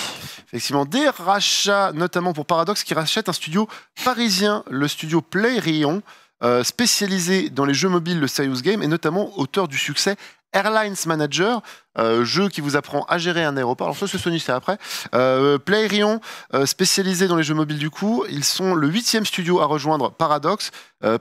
Effectivement, des rachats, notamment pour Paradox qui rachète un studio parisien, le studio Playrion. Euh, spécialisé dans les jeux mobiles, le Serious Game, et notamment auteur du succès Airlines Manager, euh, jeu qui vous apprend à gérer un aéroport. Alors ça, c'est Sony, c'est après. Euh, Playrion, euh, spécialisé dans les jeux mobiles du coup, ils sont le huitième studio à rejoindre Paradox.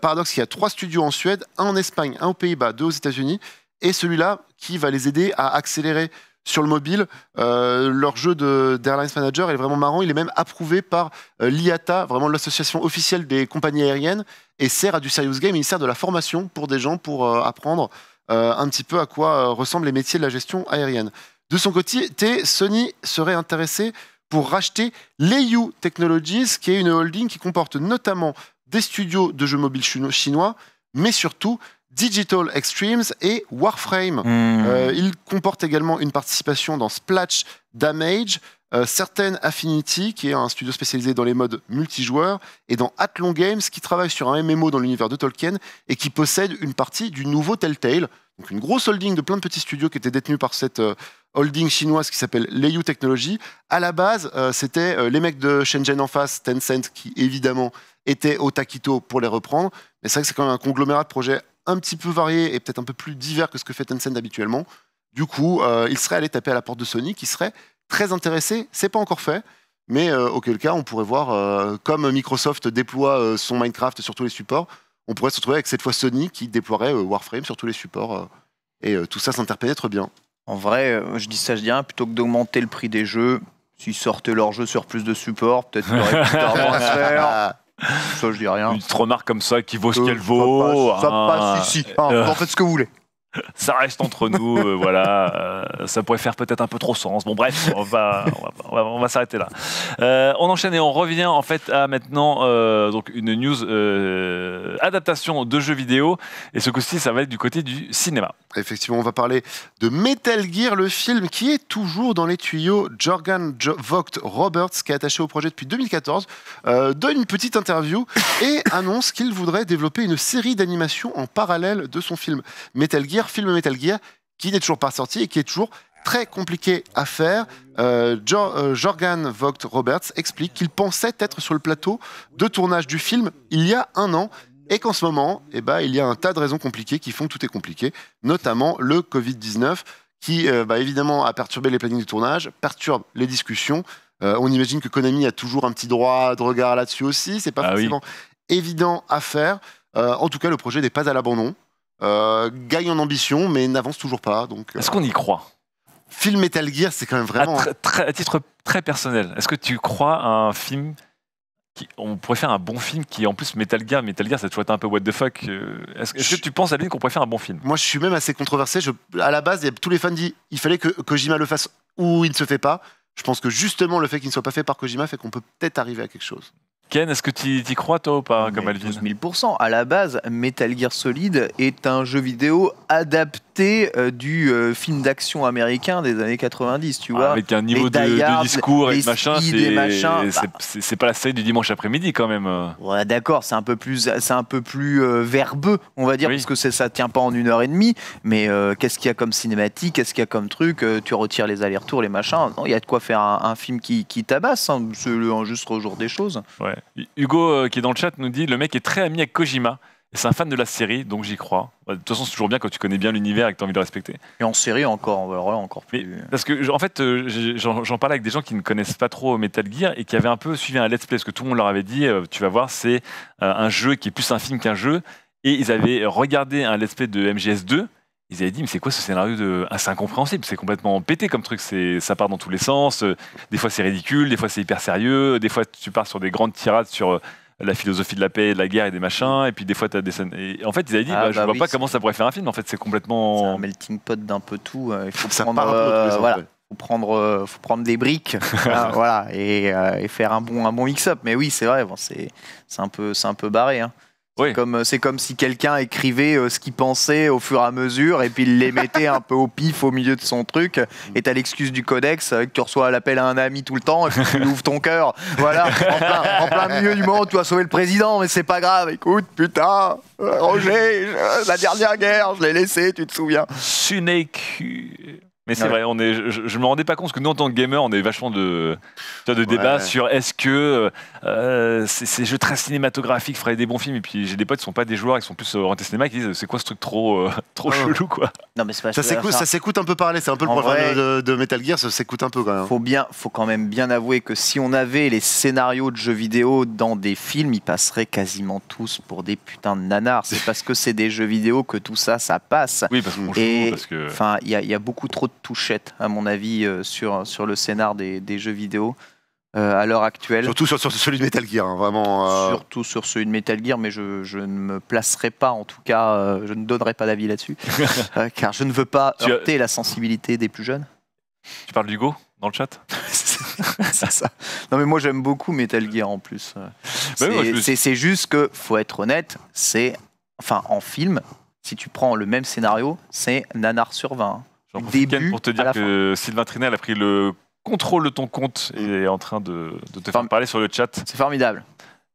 Paradox qui a trois studios en Suède, un en Espagne, un aux Pays-Bas, deux aux États-Unis, et celui-là qui va les aider à accélérer sur le mobile. leur jeu d'Airlines Manager est vraiment marrant. Il est même approuvé par l'IATA, vraiment l'association officielle des compagnies aériennes, et sert à du serious game. Il sert de la formation pour des gens pour apprendre euh, un petit peu à quoi euh, ressemblent les métiers de la gestion aérienne. De son côté, Sony serait intéressé pour racheter Leiyu Technologies, qui est une holding qui comporte notamment des studios de jeux mobiles chinois, mais surtout Digital Extremes et Warframe. Hmm. Euh, il comporte également une participation dans Splash Damage, euh, Certaine Affinity, qui est un studio spécialisé dans les modes multijoueurs, et dans Athlon Games, qui travaille sur un MMO dans l'univers de Tolkien et qui possède une partie du nouveau Telltale, donc une grosse holding de plein de petits studios qui était détenue par cette euh, holding chinoise qui s'appelle Leiyu Technology. À la base, euh, c'était les mecs de Shenzhen en face, Tencent, qui évidemment étaient au Taquito pour les reprendre. Mais c'est vrai que c'est quand même un conglomérat de projets un petit peu variés et peut-être un peu plus divers que ce que fait Tencent habituellement. Du coup, ils seraient allés taper à la porte de Sony, qui serait très intéressé. C'est pas encore fait. Mais euh, auquel cas, on pourrait voir, euh, comme Microsoft déploie euh, son Minecraft sur tous les supports, on pourrait se retrouver avec cette fois Sony qui déploierait Warframe sur tous les supports. et tout ça s'interpénètre bien. En vrai, je dis ça, je dis rien, plutôt que d'augmenter le prix des jeux, s'ils sortaient leurs jeux sur plus de supports, peut-être plus à faire. Ça, je dis rien. Une remarque comme ça qui vaut ce qu'elle vaut. Ça passe, hein. ici. en faites ce que vous voulez ça reste entre nous, euh, voilà, euh, ça pourrait faire peut-être un peu trop sens. Bon bref, on va, s'arrêter là. Euh, on enchaîne et on revient en fait à maintenant donc une news adaptation de jeux vidéo et ce coup-ci ça va être du côté du cinéma. Effectivement, on va parler de Metal Gear, le film qui est toujours dans les tuyaux. Jorgen Vogt Roberts, qui est attaché au projet depuis 2014, donne une petite interview et annonce qu'il voudrait développer une série d'animations en parallèle de son film Metal Gear film Metal Gear qui n'est toujours pas sorti et qui est toujours très compliqué à faire. Euh, euh Vogt Roberts explique qu'il pensait être sur le plateau de tournage du film il y a un an et qu'en ce moment, eh ben, il y a un tas de raisons compliquées qui font que tout est compliqué, notamment le Covid-19 qui euh, bah, évidemment a perturbé les plannings du tournage, perturbe les discussions. Euh, on imagine que Konami a toujours un petit droit de regard là-dessus aussi, c'est pas ah forcément évident à faire. en tout cas, le projet n'est pas à l'abandon. Euh, gagne en ambition, mais n'avance toujours pas. Donc, Est-ce qu'on y euh, croit Film Metal Gear, c'est quand même vraiment. À, titre très personnel, est-ce que tu crois à un film qui, on pourrait faire un bon film qui en plus Metal Gear, Metal Gear ça a toujours un peu what the fuck. Euh, est-ce, que tu penses à lui qu'on pourrait faire un bon film Moi je suis même assez controversé. Je, à la base, tous les fans disent il fallait que Kojima le fasse ou il ne se fait pas. Je pense que justement le fait qu'il ne soit pas fait par Kojima fait qu'on peut peut-être arriver à quelque chose. Ken, est-ce que tu y crois toi ou pas, comme Alvin 12 000 À la base, Metal Gear Solid est un jeu vidéo adapté euh, du euh, film d'action américain des années 90, tu vois. avec un niveau de, discours et de machin, bah. c'est pas la série du dimanche après-midi quand même. Ouais, d'accord, c'est un peu plus, c'est un peu plus euh, verbeux, on va dire, puisque parce que ça tient pas en une heure et demie. Mais qu'est-ce qu'il y a comme cinématique, qu'est-ce qu'il y a comme truc Tu retires les allers-retours, les machins. Il y a de quoi faire un, film qui, qui tabasse, hein, c'est juste jour des choses. Ouais. Hugo, euh, qui est dans le chat, nous dit le mec est très ami avec Kojima. C'est un fan de la série, donc j'y crois. De toute façon, c'est toujours bien quand tu connais bien l'univers et que tu as envie de le respecter. Et en série encore, encore plus. parce que, en fait, euh, j'en parlais avec des gens qui ne connaissent pas trop Metal Gear et qui avaient un peu suivi un let's play, parce que tout le monde leur avait dit, euh, tu vas voir, c'est un jeu qui est plus un film qu'un jeu. Et ils avaient regardé un let's play de MGS2 ils avaient dit mais c'est quoi ce scénario de assez c'est incompréhensible c'est complètement pété comme truc c'est ça part dans tous les sens euh, des fois c'est ridicule des fois c'est hyper sérieux des fois tu pars sur des grandes tirades sur euh, la philosophie de la paix de la guerre et des machins et puis des fois tu as des scènes en fait ils avaient dit ah bah, je bah vois pas comment ça pourrait faire un film en fait c'est complètement c'est un melting pot d'un peu tout euh, il faut ça prendre faut prendre faut prendre des briques hein, voilà, et, faire un bon un bon mix up mais oui c'est vrai bon, c'est c'est un peu c'est un peu barré hein. Comme euh, C'est comme, si quelqu'un écrivait euh, ce qu'il pensait au fur et à mesure et puis il les mettait un peu au pif au milieu de son truc. Et t'as l'excuse du codex euh, que tu reçois l'appel à un ami tout le temps et tu ouvres ton cœur. Voilà, en plein, milieu du monde, tu as sauvé le président, mais c'est pas grave. Écoute, putain, Roger, la dernière guerre, je l'ai laissé, tu te souviens. Suneku. Mais c'est vrai, on est, je, ne me rendais pas compte que nous en tant que gamer, on est vachement de, de, débat sur est-ce que euh, ces, jeux très cinématographiques feraient des bons films et puis j'ai des potes qui sont pas des joueurs, qui sont plus euh, orientés cinéma, qui disent c'est quoi ce truc trop euh, trop chelou quoi. Non mais ça s'écoute, un peu parler, c'est un peu le problème de, Metal Gear, ça s'écoute un peu quand même. Faut bien, faut quand même bien avouer que si on avait les scénarios de jeux vidéo dans des films, ils passeraient quasiment tous pour des putains de nanars. C'est parce que c'est des jeux vidéo que tout ça, ça passe. Oui parce que. Enfin, il y, y a beaucoup trop de touchette, à mon avis, euh, sur, sur le scénar des, jeux vidéo. Euh, à l'heure actuelle. Surtout sur, celui de Metal Gear, hein, vraiment. Euh, Surtout sur celui de Metal Gear, mais je, je, ne me placerai pas, en tout cas, je ne donnerai pas d'avis là-dessus, car je ne veux pas heurter la sensibilité des plus jeunes. Tu parles d'Hugo dans le chat C'est ça. Non, mais moi j'aime beaucoup Metal Gear en plus. c'est juste que, faut être honnête, c'est. Enfin, en film, si tu prends le même scénario, c'est nanar sur 20. Pour te dire que Sylvain Trinel a pris le contrôle de ton compte et mm. est en train de, te faire parler sur le chat. C'est formidable.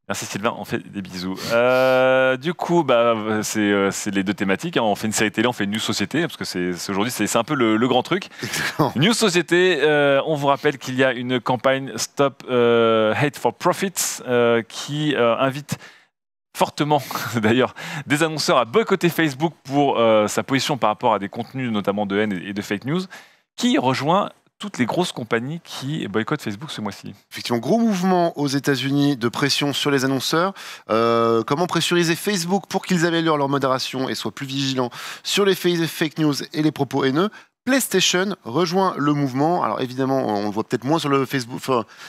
Merci Sylvain, on fait des bisous. Euh, du coup, bah, c'est euh, les deux thématiques. Hein. On fait une série télé, on fait une news société, parce que aujourd'hui c'est un peu le, grand truc. New News société, euh, on vous rappelle qu'il y a une campagne Stop Hate for Profits qui invite fortement d'ailleurs des annonceurs à boycotter Facebook pour euh, sa position par rapport à des contenus notamment de haine et de fake news, qui rejoint toutes les grosses compagnies qui boycottent Facebook ce mois-ci. Effectivement, gros mouvement aux États-Unis de pression sur les annonceurs. Euh, comment pressuriser Facebook pour qu'ils améliorent leur modération et soient plus vigilants sur les fake news et les propos haineux PlayStation rejoint le mouvement. Alors évidemment, on le voit peut-être moins sur le Facebook,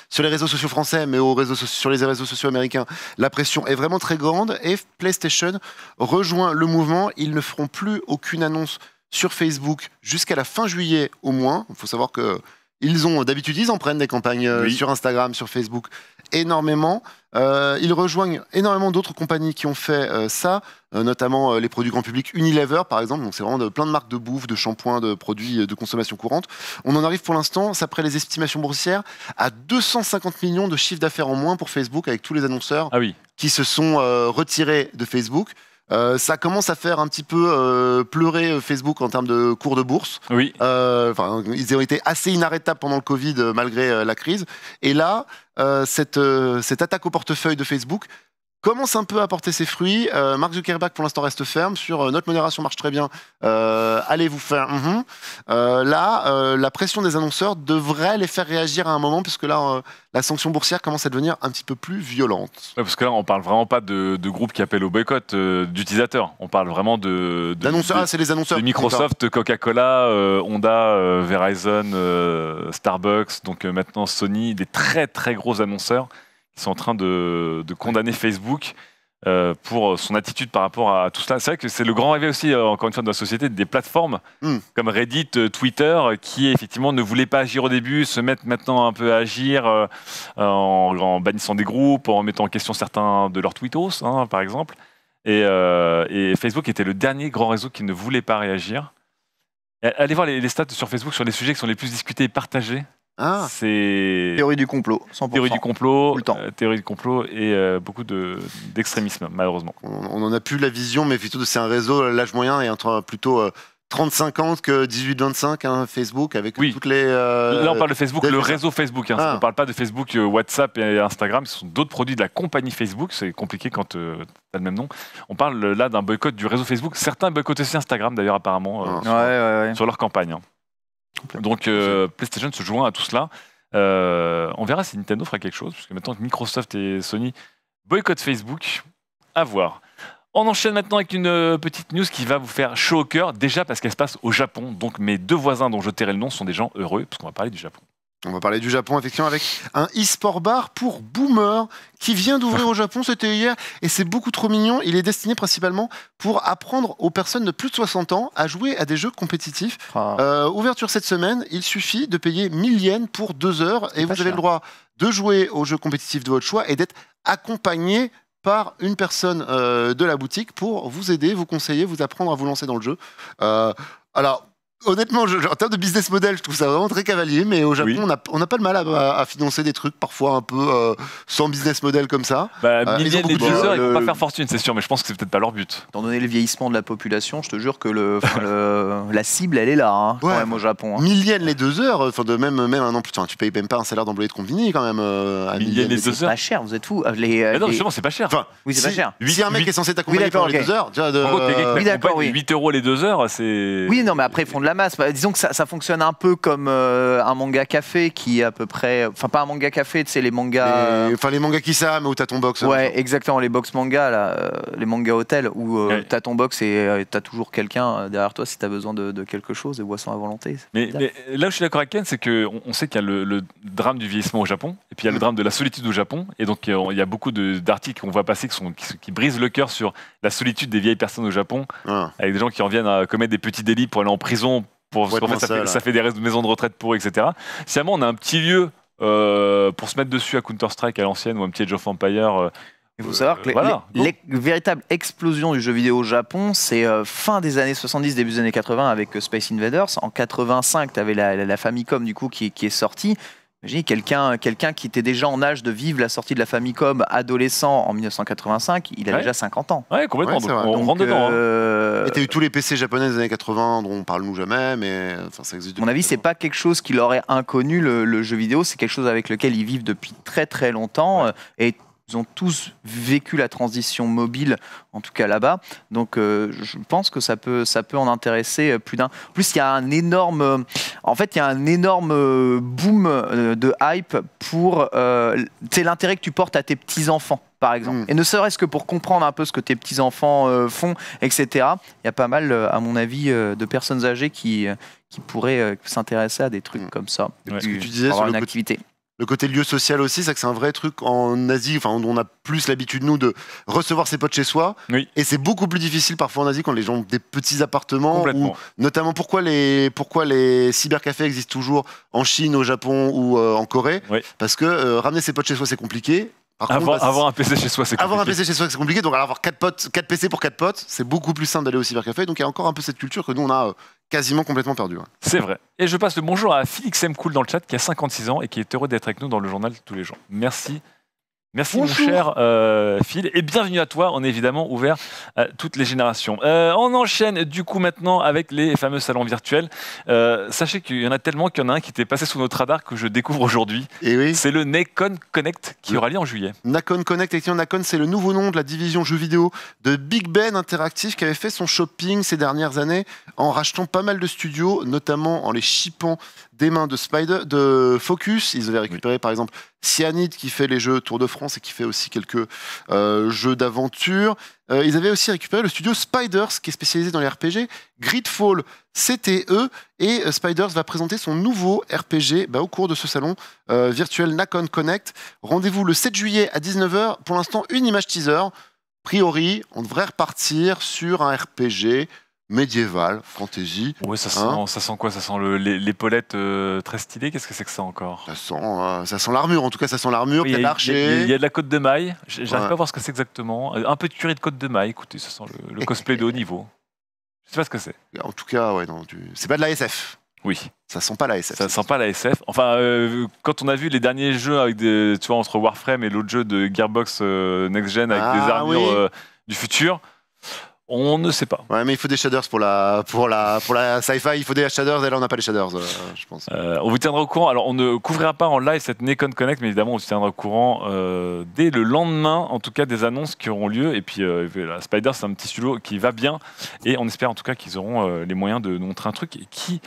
sur les réseaux sociaux français, mais sur les réseaux sociaux américains, la pression est vraiment très grande. Et PlayStation rejoint le mouvement. Ils ne feront plus aucune annonce sur Facebook jusqu'à la fin juillet au moins. Il faut savoir qu'ils ont d'habitude, ils en prennent des campagnes euh, sur Instagram, sur Facebook énormément. Euh, ils rejoignent énormément d'autres compagnies qui ont fait euh, ça, euh, notamment les produits grand public Unilever par exemple. Donc c'est vraiment plein de marques de bouffe, de shampoings, de produits de consommation courante. On en arrive pour l'instant, après les estimations boursières, à 250 millions de chiffres d'affaires en moins pour Facebook avec tous les annonceurs ah qui se sont retirés de Facebook. Euh, ça commence à faire un petit peu euh, pleurer euh, Facebook en termes de cours de bourse. Oui. ils ont été assez inarrêtables pendant le Covid malgré la crise. Et là, cette attaque au portefeuille de Facebook commence un peu à porter ses fruits. Euh, Mark Zuckerberg, pour l'instant, reste ferme sur euh, notre modération marche très bien. Euh, allez vous faire. Mhm. là, la pression des annonceurs devrait les faire réagir à un moment, puisque là, la sanction boursière commence à devenir un petit peu plus violente. parce que là, on parle vraiment pas de, groupes qui appellent au boycott d'utilisateurs. On parle vraiment de. D'annonceurs, ah, c'est les annonceurs. Microsoft, Coca-Cola, Honda, Verizon, Starbucks, donc maintenant Sony, des très très gros annonceurs sont en train de, condamner Facebook euh, pour son attitude par rapport à tout cela. C'est vrai que c'est le grand rêve aussi, en euh, encore une fois, de la société, des plateformes hmm. comme Reddit, euh, Twitter, qui effectivement ne voulaient pas agir au début, se mettent maintenant un peu à agir en, bannissant des groupes, en mettant en question certains de leurs tweetos, hein, par exemple. Et, Facebook était le dernier grand réseau qui ne voulait pas réagir. Allez voir les stats sur Facebook sur les sujets qui sont les plus discutés et partagés. Ah, c'est théorie du complot, 100%. Théorie du complot, euh, théorie du complot et euh, beaucoup d'extrémisme, malheureusement. On, on, en a plus la vision, mais plutôt c'est un réseau, l'âge moyen est plutôt 30-50 euh, que 18-25, hein, Facebook, avec toutes les... Là, on parle de Facebook, le réseau Facebook. Hein. Ah. On ne parle pas de Facebook, WhatsApp et Instagram, ce sont d'autres produits de la compagnie Facebook. C'est compliqué quand tu as le même nom. On parle là d'un boycott du réseau Facebook. Certains boycottent aussi Instagram, d'ailleurs, apparemment, ah. sur, leur campagne. Hein. Donc euh, PlayStation se joint à tout cela. Euh, on verra si Nintendo fera quelque chose, parce que maintenant que Microsoft et Sony boycottent Facebook, à voir. On enchaîne maintenant avec une euh, petite news qui va vous faire chaud au cœur, déjà parce qu'elle se passe au Japon. Donc mes deux voisins dont je tairai le nom sont des gens heureux, parce qu'on va parler du Japon. On va parler du Japon, effectivement, avec un e-sport bar pour boomers qui vient d'ouvrir au Japon, c'était hier, et c'est beaucoup trop mignon. Il est destiné principalement pour apprendre aux personnes de plus de 60 ans à jouer à des jeux compétitifs. Ah. Euh, ouverture cette semaine, il suffit de payer 1000 yens pour deux heures, et vous avez le droit de jouer aux jeux compétitifs de votre choix et d'être accompagné par une personne euh, de la boutique pour vous aider, vous conseiller, vous apprendre à vous lancer dans le jeu. Euh, alors, honnêtement, en termes de business model, je trouve ça vraiment très cavalier, mais au Japon, on n'a pas le mal à, financer des trucs parfois un peu euh, sans business model comme ça. Bah, deux heures, ils ne le... pas faire fortune, c'est sûr, mais je pense que ce n'est peut-être pas leur but. Étant donné le vieillissement de la population, je te jure que la cible, elle est là, hein, quand même, au Japon. Hein. yens les deux heures, enfin, de même, même un an plus tu payes même pas un salaire d'employé de compagnie quand même. Euh, yens les deux heures. C'est pas cher, vous êtes fous. Euh, les, euh, non, justement, c'est pas cher. Enfin, oui, c'est pas cher. Si un mec est censé t'accompagner pendant les deux heures, de. 8 euros les deux heures, c'est. Oui, non, mais après, ils font de bah, disons que ça, fonctionne un peu comme euh, un manga café qui à peu près. Enfin, pas un manga café, tu sais, les mangas. Enfin, les mangas qui ça, mais où t'as ton box. Hein, ouais, exactement, les box manga, euh, les mangas hôtels où euh, t'as ton box et t'as toujours quelqu'un derrière toi si t'as besoin de, quelque chose, et boissons à volonté. Mais, là où je suis d'accord avec Ken, c'est qu'on on sait qu'il y a le, drame du vieillissement au Japon, et puis il y a le mm. drame de la solitude au Japon, et donc il y a beaucoup d'articles qu'on voit passer qui, sont, qui, brisent le cœur sur la solitude des vieilles personnes au Japon, ah. avec des gens qui en viennent à commettre des petits délits pour aller en prison pour, ça, fait des maisons de retraite pour, etc. Sciemment, on a un petit lieu euh, pour se mettre dessus à Counter-Strike à l'ancienne ou un petit Age of Empire. Euh, il faut savoir euh, que la véritable explosion du jeu vidéo au Japon, c'est fin des années 70, début des années 80 avec Space Invaders. En 85, tu avais la, la, Famicom du coup qui, qui est sortie quelqu'un quelqu'un qui était déjà en âge de vivre la sortie de la Famicom adolescent en 1985, il a déjà 50 ans. Ouais, complètement. on rentre dedans. Hein. Euh, Et t'as eu tous les PC japonais des années 80 dont on parle nous jamais, mais enfin, ça existe. mon avis, c'est pas quelque chose qui leur est inconnu le, jeu vidéo, c'est quelque chose avec lequel ils vivent depuis très très longtemps. Et ils ont tous vécu la transition mobile, en tout cas là-bas. Donc euh, je pense que ça peut, ça peut en intéresser euh, plus d'un. En plus, il y a un énorme, en fait, il y a un énorme euh, boom de hype pour l'intérêt que tu portes à tes petits-enfants par exemple. Mm. Et ne serait-ce que pour comprendre un peu ce que tes petits-enfants font, etc. Il y a pas mal, à mon avis, de personnes âgées qui, qui pourraient s'intéresser à des trucs mm. comme ça. Ce que tu disais sur une activité. Le côté lieu social aussi, c'est que c'est un vrai truc en Asie. Enfin, on a plus l'habitude, nous, de recevoir ses potes chez soi. Et c'est beaucoup plus difficile parfois en Asie quand les gens ont des petits appartements. Ou, notamment, pourquoi les, pourquoi les cybercafés existent toujours en Chine, au Japon ou euh, en Corée Parce que euh, ramener ses potes chez soi, c'est compliqué avoir bah, un PC chez soi, c'est compliqué. Avoir un PC chez soi, c'est compliqué. Donc, avoir 4, PC pour 4 potes, c'est beaucoup plus simple d'aller au cybercafé. Donc, il y a encore un peu cette culture que nous, on a euh, quasiment complètement perdue. Hein. C'est vrai. Et je passe le bonjour à Félix M. Cool dans le chat, qui a 56 ans et qui est heureux d'être avec nous dans le journal tous les jours. Merci Merci mon cher euh, Phil et bienvenue à toi. On est évidemment ouvert à toutes les générations. Euh, on enchaîne du coup maintenant avec les fameux salons virtuels. Euh, sachez qu'il y en a tellement qu'il y en a un qui était passé sous notre radar que je découvre aujourd'hui. Et eh C'est le Nacon Connect qui aura lieu en juillet. Nacon Connect, et Nacon c'est le nouveau nom de la division jeux vidéo de Big Ben Interactive qui avait fait son shopping ces dernières années en rachetant pas mal de studios, notamment en les shippant des mains de, Spider, de Focus. Ils avaient récupéré par exemple Cyanide qui fait les jeux Tour de France et qui fait aussi quelques euh, jeux d'aventure. Euh, ils avaient aussi récupéré le studio Spiders qui est spécialisé dans les RPG. Gridfall, CTE. Et euh, Spiders va présenter son nouveau RPG bah, au cours de ce salon virtuel Nacon Connect. Rendez-vous le 7 juillet à 19h. Pour l'instant, une image teaser. A priori, on devrait repartir sur un RPG médiéval, fantasy. Oui, ça, hein. sent, ça sent quoi Ça sent l'épaulette euh, très stylée Qu'est-ce que c'est que ça encore Ça sent, euh, ça sent l'armure, en tout cas, ça sent l'armure, Il y, Il y, a de la côte de maille, j'arrive pas à voir ce que c'est exactement. Euh, un peu de curie de côte de maille, écoutez, ça sent le, cosplay de haut niveau. Je sais pas ce que c'est. En tout cas, ouais, c'est pas de la SF. Oui. Ça sent pas la SF. Ça sent pas la SF. Enfin, quand on a vu les derniers jeux avec tu vois, entre Warframe et l'autre jeu de Gearbox Next Gen avec ah des armures du futur, on ne sait pas. Ouais, mais il faut des shaders pour la, pour la, pour la sci-fi, il faut des shaders, et là on n'a pas les shaders, euh, je pense. Euh, on vous tiendra au courant, alors on ne couvrira pas en live cette Necon Connect, mais évidemment on vous tiendra au courant euh, dès le lendemain, en tout cas des annonces qui auront lieu, et puis la Spider c'est un petit studio qui va bien, et on espère en tout cas qu'ils auront les moyens de nous montrer un truc qui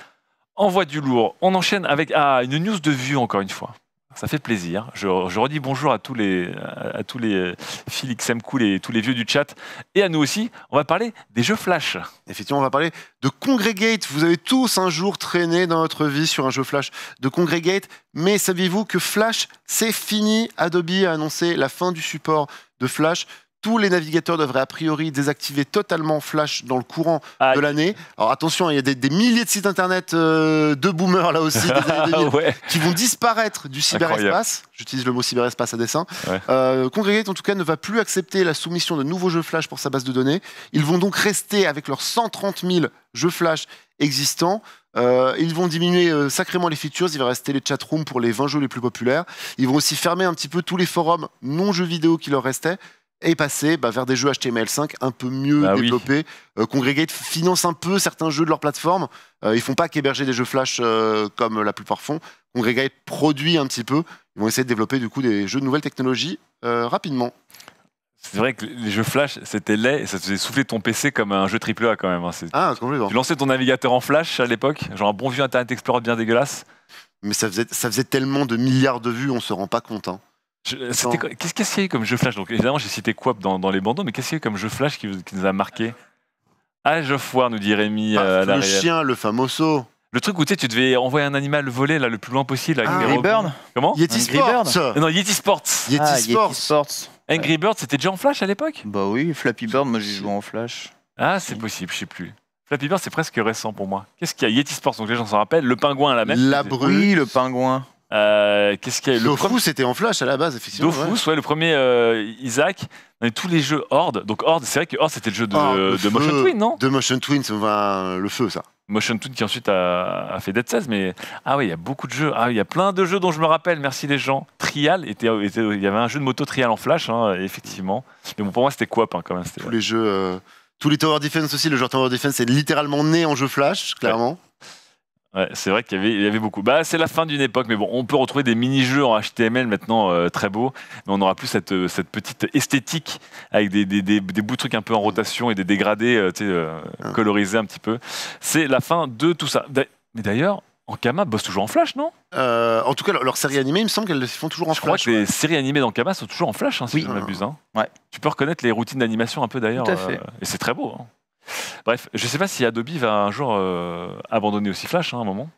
envoie du lourd. On enchaîne avec ah, une news de vue encore une fois. Ça fait plaisir. Je, redis bonjour à tous les, à, tous les Félix euh, et tous les vieux du chat. Et à nous aussi, on va parler des jeux flash. Effectivement, on va parler de Congregate. Vous avez tous un jour traîné dans votre vie sur un jeu flash de Congregate. Mais saviez-vous que Flash, c'est fini Adobe a annoncé la fin du support de Flash tous les navigateurs devraient a priori désactiver totalement Flash dans le courant ah, de l'année. Alors attention, il y a des, milliers de sites internet euh, de boomers là aussi, qui vont disparaître du cyberespace. J'utilise le mot cyberespace à dessein. Congregate euh, en tout cas ne va plus accepter la soumission de nouveaux jeux Flash pour sa base de données. Ils vont donc rester avec leurs 130 000 jeux Flash existants. Euh, ils vont diminuer sacrément les features. Il va rester les chatrooms pour les 20 jeux les plus populaires. Ils vont aussi fermer un petit peu tous les forums non jeux vidéo qui leur restaient et passé bah, vers des jeux HTML5 un peu mieux bah développés. Congregate euh, finance un peu certains jeux de leur plateforme. Ils euh, ils font pas qu'héberger des jeux Flash euh, comme la plupart font. Congregate produit un petit peu. Ils vont essayer de développer du coup des jeux de nouvelles technologies rapidement. C'est vrai que les jeux Flash, c'était laid et ça te faisait souffler ton PC comme un jeu AAA quand même. Hein. Ah, complètement. Tu lançais ton navigateur en Flash à l'époque, genre un bon vieux Internet Explorer bien dégueulasse. Mais ça faisait, tellement de milliards de vues, on ne se rend pas compte. Hein. Euh, qu'est-ce qu'il y a eu comme jeu flash Donc évidemment, j'ai cité Quap dans, les bandeaux, mais qu'est-ce qu'il y a eu comme jeu flash qui, nous a marqué Ah, je War, nous dit Rémi. Euh, ah, le chien, le famoso. Le truc où tu, devais envoyer un animal voler là, le plus loin possible. Ah, Angry ah, Bird Comment euh, Yeti Sports Non, ah, Yeti Sports Sports. Angry Birds, c'était déjà en flash à l'époque Bah oui, Flappy Bird, moi j'ai joué en flash. Ah, c'est possible, je sais plus. Flappy Bird, c'est presque récent pour moi. Qu'est-ce qu'il y a Yeti Sports, donc les gens s'en rappellent. Le pingouin à la La bruit, le pingouin. Euh, le Dofus c'était en flash à la base, effectivement. Dofus, ouais. le premier euh, Isaac. tous les jeux Horde. Donc Horde, c'est vrai que Horde, c'était le jeu de, ah, de Motion Twin, non De Motion Twin, c'est le feu, ça. Motion Twin qui ensuite a, fait Dead 16, mais ah oui, il y a beaucoup de jeux. Ah, il y a plein de jeux dont je me rappelle. Merci les gens. Trial il y avait un jeu de moto Trial en flash, hein, effectivement. Mais bon, pour moi, c'était quoi, hein, quand même. Tous les jeux. Euh, tous les Tower Defense aussi, le genre Tower Defense est littéralement né en jeu Flash, clairement c'est vrai qu'il y, avait, beaucoup. Bah, c'est la fin d'une époque, mais bon, on peut retrouver des mini-jeux en HTML maintenant euh, très beaux, mais on n'aura plus cette, euh, petite esthétique avec des, des, bouts de trucs un peu en rotation et des dégradés euh, ah. colorisés un petit peu. C'est la fin de tout ça. Mais d'ailleurs, en Ankama bosse toujours en Flash, non En tout cas, leurs séries animées, il me semble qu'elles le font toujours en Flash. Je crois que les séries animées dans d'Ankama sont toujours en Flash, hein, si je ne m'abuse. Hein. Tu peux reconnaître les routines d'animation un peu d'ailleurs. et c'est très beau. Hein. Bref, je ne sais pas si Adobe va un jour euh, abandonner aussi Flash hein, à un moment.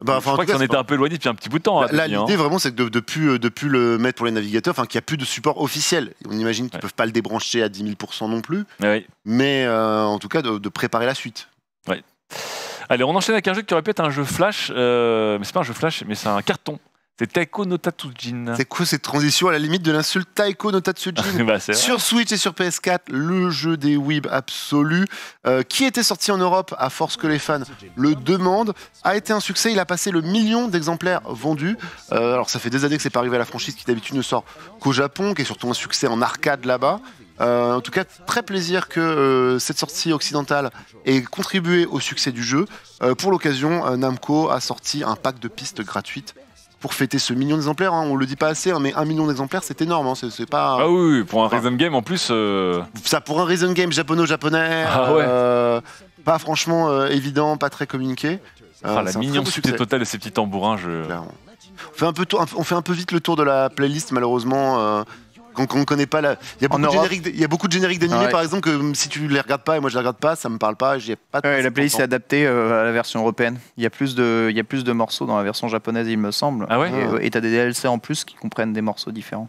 Bah, je crois ça en un peu éloignés depuis un petit bout de temps. Bah, hein. l'idée vraiment, c'est de, euh, de, plus, le mettre pour les navigateurs, qu'il n'y a plus de support officiel. On imagine qu'ils ne peuvent pas le débrancher à 10 000 non plus. Ah mais euh, en tout cas, de, préparer la suite. Allez, on enchaîne avec un jeu qui aurait pu être un jeu Flash, mais c'est pas un jeu Flash, mais c'est un carton c'est Taiko no Tatsujin. C'est quoi cette transition à la limite de l'insulte Taiko no Tatsujin bah, Sur Switch et sur PS4, le jeu des weeb absolu, euh, qui était sorti en Europe à force que les fans le demandent, a été un succès. Il a passé le million d'exemplaires vendus. Euh, alors ça fait des années que c'est pas arrivé à la franchise qui d'habitude ne sort qu'au Japon, qui est surtout un succès en arcade là-bas. Euh, en tout cas, très plaisir que cette sortie occidentale ait contribué au succès du jeu. pour l'occasion, Namco a sorti un pack de pistes gratuites pour fêter ce million d'exemplaires. Hein. On le dit pas assez, hein, mais un million d'exemplaires, c'est énorme. Hein. C'est pas. Ah oui, pour un reason Game en plus. Euh, Ça, pour un reason Game japono-japonais, ah euh, pas franchement euh, évident, pas très communiqué. Ah, la succès total et ces petits tambourins, je. fait, un peu on fait un peu vite le tour de la playlist, malheureusement quand on connaît pas la. Il y a beaucoup, de génériques, de d'animés, par exemple, que si tu les regardes pas et moi je les regarde pas, ça me parle pas. pas. la playlist est adaptée euh, à la version européenne. Il y, a plus de, il y a plus de morceaux dans la version japonaise, il me semble. Ah et, tu euh, as ah. t'as des DLC en plus qui comprennent des morceaux différents.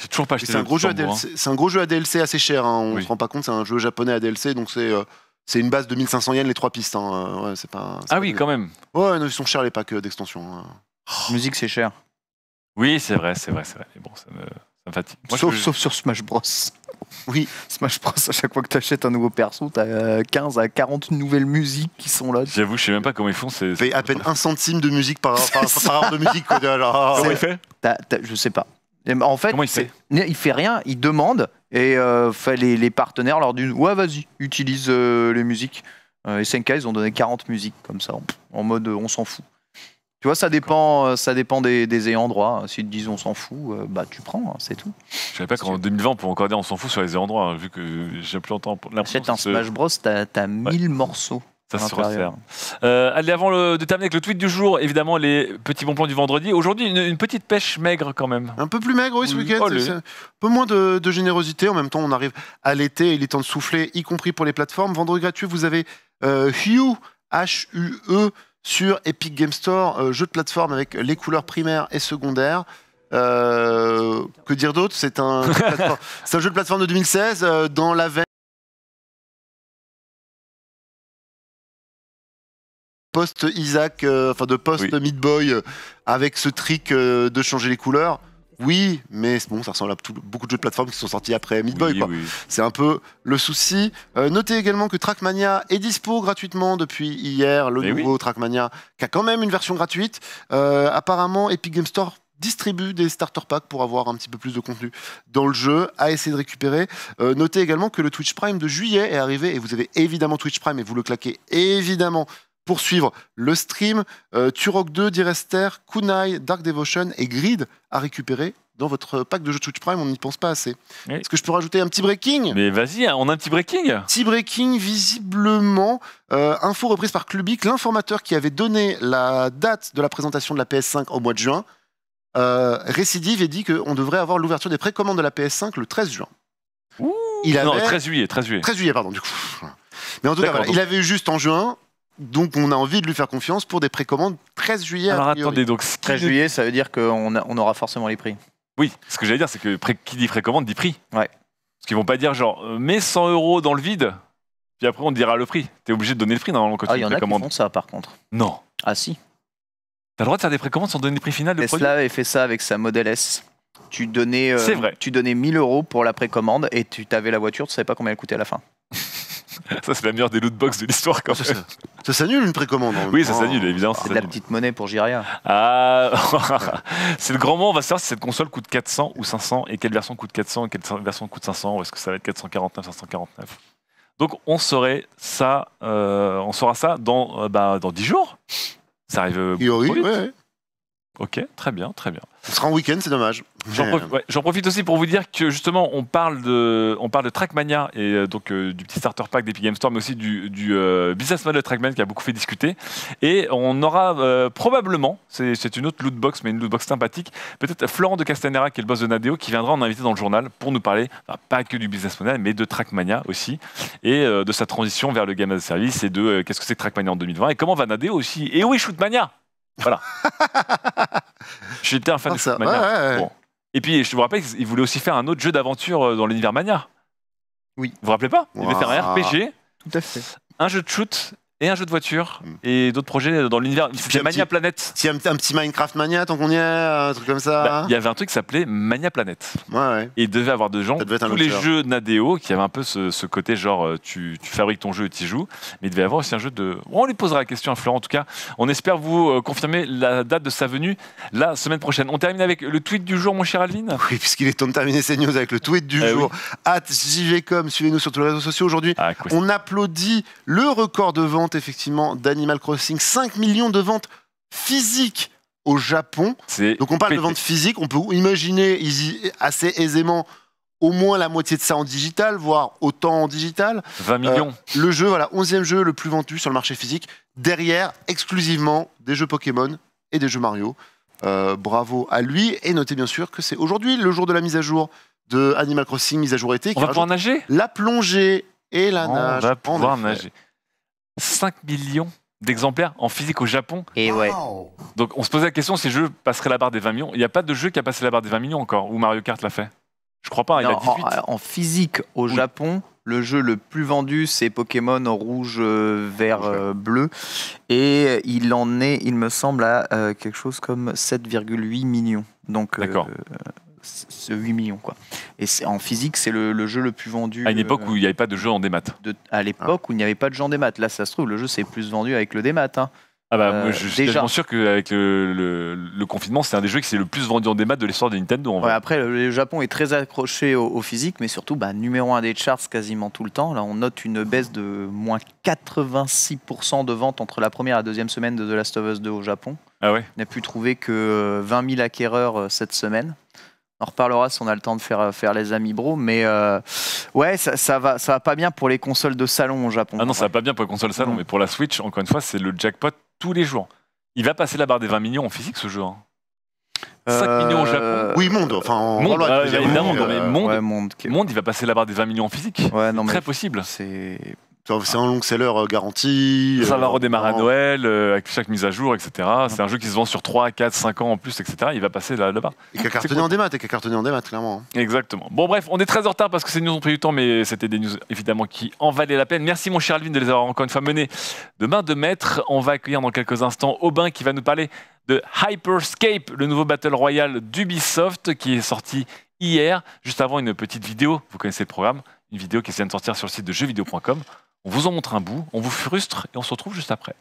c'est toujours pas hein. C'est un gros jeu à DLC. C'est un gros jeu à DLC assez cher. Hein. On se rend pas compte, c'est un jeu japonais à DLC, donc c'est euh, c'est une base de 1500 yens les trois pistes. Hein. c'est pas. Ah oui, quand même. Ouais, ils sont chers les packs d'extension. Musique, c'est cher. Oui, c'est vrai, c'est vrai, c'est vrai. Mais bon, ça me sauf, sur Smash Bros. Oui, Smash Bros, à chaque fois que tu achètes un nouveau perso, tu as 15 à 40 nouvelles musiques qui sont là. J'avoue, je sais même pas comment ils font. C'est à peine un centime de musique par, heure de musique. Comment il fait Je sais pas. En fait, il fait fait rien, il demande et euh, les, partenaires leur disent Ouais, vas-y, utilise euh, les musiques. 5 euh, SNK, ils ont donné 40 musiques comme ça, en mode on s'en fout. Tu vois, ça dépend, euh, ça dépend des, des endroits. Si S'ils te disent on s'en fout, euh, bah tu prends, hein, c'est tout. Je savais pas qu'en 2020 on encore dire on s'en fout sur les ayants hein, vu que j'ai plus longtemps. Achète un Smash Bros, t'as 1000 morceaux. Ça se euh, allez, avant de terminer avec le tweet du jour, évidemment, les petits bons plans du vendredi. Aujourd'hui, une, petite pêche maigre quand même. Un peu plus maigre, oui, ce mm, week-end. Oh, un peu moins de, générosité. En même temps, on arrive à l'été, il est temps de souffler, y compris pour les plateformes. Vendredi gratuit, vous avez Hue, H-U-E, sur Epic Game Store, euh, jeu de plateforme avec les couleurs primaires et secondaires. Euh, que dire d'autre C'est un, jeu de plateforme de 2016 euh, dans la veine post Isaac, enfin de post Meat avec ce trick de changer les couleurs. Oui, mais bon, ça ressemble à beaucoup de jeux de plateforme qui sont sortis après Meat C'est un peu le souci. Euh, notez également que Trackmania est dispo gratuitement depuis hier, le eh nouveau Trackmania, qui a quand même une version gratuite. Euh, apparemment, Epic Game Store distribue des starter packs pour avoir un petit peu plus de contenu dans le jeu, à essayer de récupérer. Euh, notez également que le Twitch Prime de juillet est arrivé et vous avez évidemment Twitch Prime et vous le claquez évidemment poursuivre le stream. Euh, Turok 2, Direster, Kunai, Dark Devotion et Grid à récupérer dans votre pack de jeux Twitch Prime, on n'y pense pas assez. Est-ce que je peux rajouter un petit breaking Mais vas-y, hein, on a un petit breaking Petit breaking, visiblement, euh, info reprise par Clubic, l'informateur qui avait donné la date de la présentation de la PS5 au mois de juin, euh, récidive et dit qu'on devrait avoir l'ouverture des précommandes de la PS5 le 13 juin. il avait... Non, 13 juillet, 13 juillet. 13 juillet, pardon, du coup. Mais en tout cas, il avait eu juste en juin, donc on a envie de lui faire confiance pour des précommandes 13 juillet. Alors attendez, donc 13 juillet, ça veut dire qu'on on aura forcément les prix. Oui, ce que j'allais dire, c'est que qui dit précommande dit prix. Ouais. Parce qu'ils vont pas dire genre, euh, mets 100 euros dans le vide, puis après on dira le prix. Tu es obligé de donner le prix normalement quand Ah, tu il y en a qui font ça par contre. Non. Ah si. T'as le droit de faire des précommandes sans donner le prix final de Tesla avait fait ça avec sa Model S. Tu donnais, euh, tu donnais 1000 euros pour la précommande et tu avais la voiture, tu savais pas combien elle coûtait à la fin. ça, c'est la meilleure des loot box de l'histoire, quand même. Ça s'annule une précommande. Oui, ça s'annule, évidemment. C'est de la petite monnaie pour Jiria. Ah, c'est le grand mot On va savoir si cette console coûte 400 ou 500 et quelle version coûte 400 et quelle version coûte 500. Ou est-ce que ça va être 449, 549 Donc, on saurait ça, euh, on saura ça dans, euh, bah, dans 10 jours. Ça arrive. Euh, ouais. Ok, très bien, très bien. Ce sera en week-end, c'est dommage. Euh, j'en profite, aussi pour vous dire que justement, on parle de, on parle de Trackmania et euh, donc euh, du petit starter pack d'Epic Games Store, mais aussi du, business model de Trackman qui a beaucoup fait discuter. Et on aura probablement, c'est une autre loot box, mais une loot box sympathique, peut-être Florent de Castanera, qui est le boss de Nadeo, qui viendra en invité dans le journal pour nous parler, pas que du business model, mais de Trackmania aussi, et de sa transition vers le game as a service et de qu'est-ce que c'est Trackmania en 2020 et comment va Nadeo aussi. Et oui, Shootmania voilà. J'étais un fan de ah, ça, mania. bon. Et puis, je vous rappelle qu'il voulait aussi faire un autre jeu d'aventure euh, dans l'univers Mania. Oui. Vous vous rappelez pas Il voulait faire un RPG. Tout à fait. Un jeu de shoot et un jeu de voiture hmm. et d'autres projets dans l'univers. Il y a Mania Planet. Si un, un, petit Minecraft Mania, tant qu'on y est, euh, un truc comme ça. Bah, il y avait un truc qui s'appelait Mania Planet. Ouais, Et il devait avoir deux gens. Tous les jeux Nadeo qui avaient un peu ce, côté genre euh, tu, fabriques ton jeu et tu y joues. Mais il devait avoir aussi un jeu de. On lui posera la question à Florent en tout cas. On espère vous euh, confirmer la date de sa venue la semaine prochaine. On termine avec le tweet du jour, mon cher Alvin. Oui, puisqu'il est temps de terminer ces news avec le tweet du ah jour. Oui. suivez-nous sur tous les réseaux sociaux aujourd'hui. Ah, on applaudit le record de vente effectivement d'Animal Crossing, 5 millions de ventes physiques au Japon. Donc on parle de ventes physiques, on peut imaginer assez aisément au moins la moitié de ça en digital, voire autant en digital. 20 euh, millions. le jeu, voilà, 11e jeu le plus vendu sur le marché physique. Derrière, exclusivement des jeux Pokémon et des jeux Mario. Euh, bravo à lui. Et notez bien sûr que c'est aujourd'hui le jour de la mise à jour de Animal Crossing, mise à jour été. On va pouvoir nager La plongée et la on Va pouvoir nager. 5 millions d'exemplaires en physique au Japon. Et ouais. Donc on se posait la question si le jeu passerait la barre des 20 millions. Il n'y a pas de jeu qui a passé la barre des 20 millions encore, ou Mario Kart l'a fait. Je crois pas, a 18. En, physique au Japon, le jeu le plus vendu, c'est Pokémon rouge, euh, vert, euh, bleu. Et il en est, il me semble, à euh, quelque chose comme 7,8 millions. Donc, D'accord ce 8 millions. Quoi. Et en physique, c'est le, jeu le plus vendu. À une époque euh, où il n'y avait pas de jeu en démat. De, à l'époque où il n'y avait pas de jeu en démat. Là, ça se trouve, le jeu s'est plus vendu avec le démat. Hein. Ah bah, euh, je, suis tellement sûr qu'avec le, le, confinement, c'est un des jeux qui s'est le plus vendu en démat de l'histoire de Nintendo. après, le Japon est très accroché au, physique, mais surtout bah, numéro un des charts quasiment tout le temps. Là, on note une baisse de moins 86% de ventes entre la première et la deuxième semaine de The Last of Us 2 au Japon. Ah ouais. On n'a pu trouver que 20 euh, 000 acquéreurs cette semaine. On reparlera si on a le temps de faire, faire les amis bro, mais euh, ouais, ça, va, ça va pas bien pour les consoles de salon au Japon. Ah non, ça va pas bien pour les consoles de salon, mais pour la Switch, encore une fois, c'est le jackpot tous les jours. Il va passer la barre des 20 millions en physique ce jeu. 5 hein. euh, millions au Japon. Oui, monde. Enfin, en monde, euh, monde, monde, monde, il va passer la barre des 20 millions en physique. Ouais, non, très possible. C'est c'est un long seller euh, garanti. Euh, Ça va redémarrer à Noël, euh, avec chaque mise à jour, etc. C'est un jeu qui se vend sur 3, 4, 5 ans en plus, etc. Il va passer là-bas. Ah, et qui a cartonné en démat, et qui cartonné en démat, clairement. Hein. Exactement. Bon, bref, on est très en retard parce que ces news ont pris du temps, mais c'était des news évidemment qui en valaient la peine. Merci, mon cher Alvin, de les avoir encore une fois menés de main de maître. On va accueillir dans quelques instants Aubin qui va nous parler de Hyperscape, le nouveau Battle Royale d'Ubisoft qui est sorti hier, juste avant une petite vidéo. Vous connaissez le programme, une vidéo qui vient de sortir sur le site de jeuxvideo.com. On vous en montre un bout, on vous frustre et on se retrouve juste après.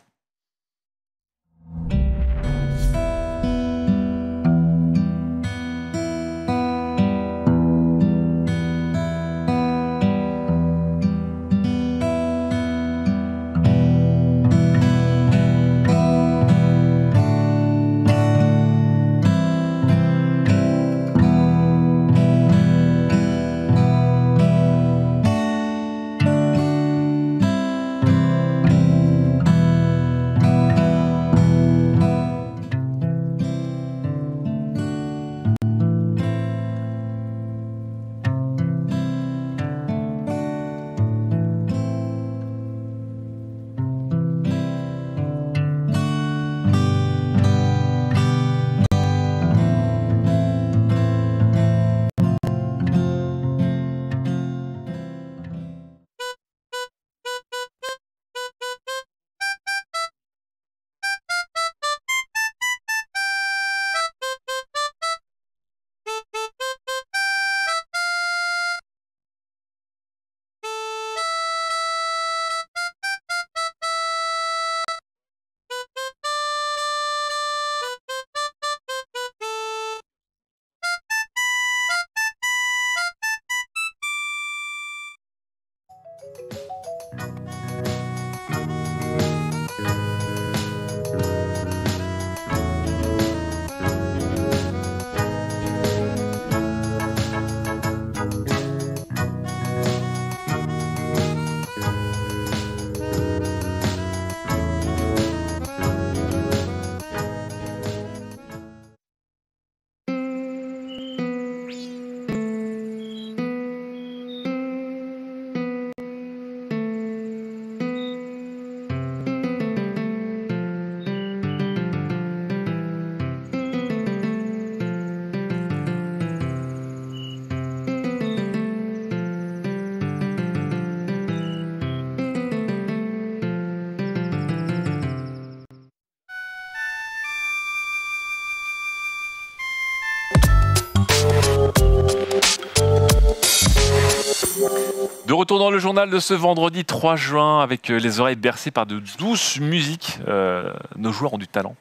dans le journal de ce vendredi 3 juin, avec euh, les oreilles bercées par de douces musiques, euh, nos joueurs ont du talent.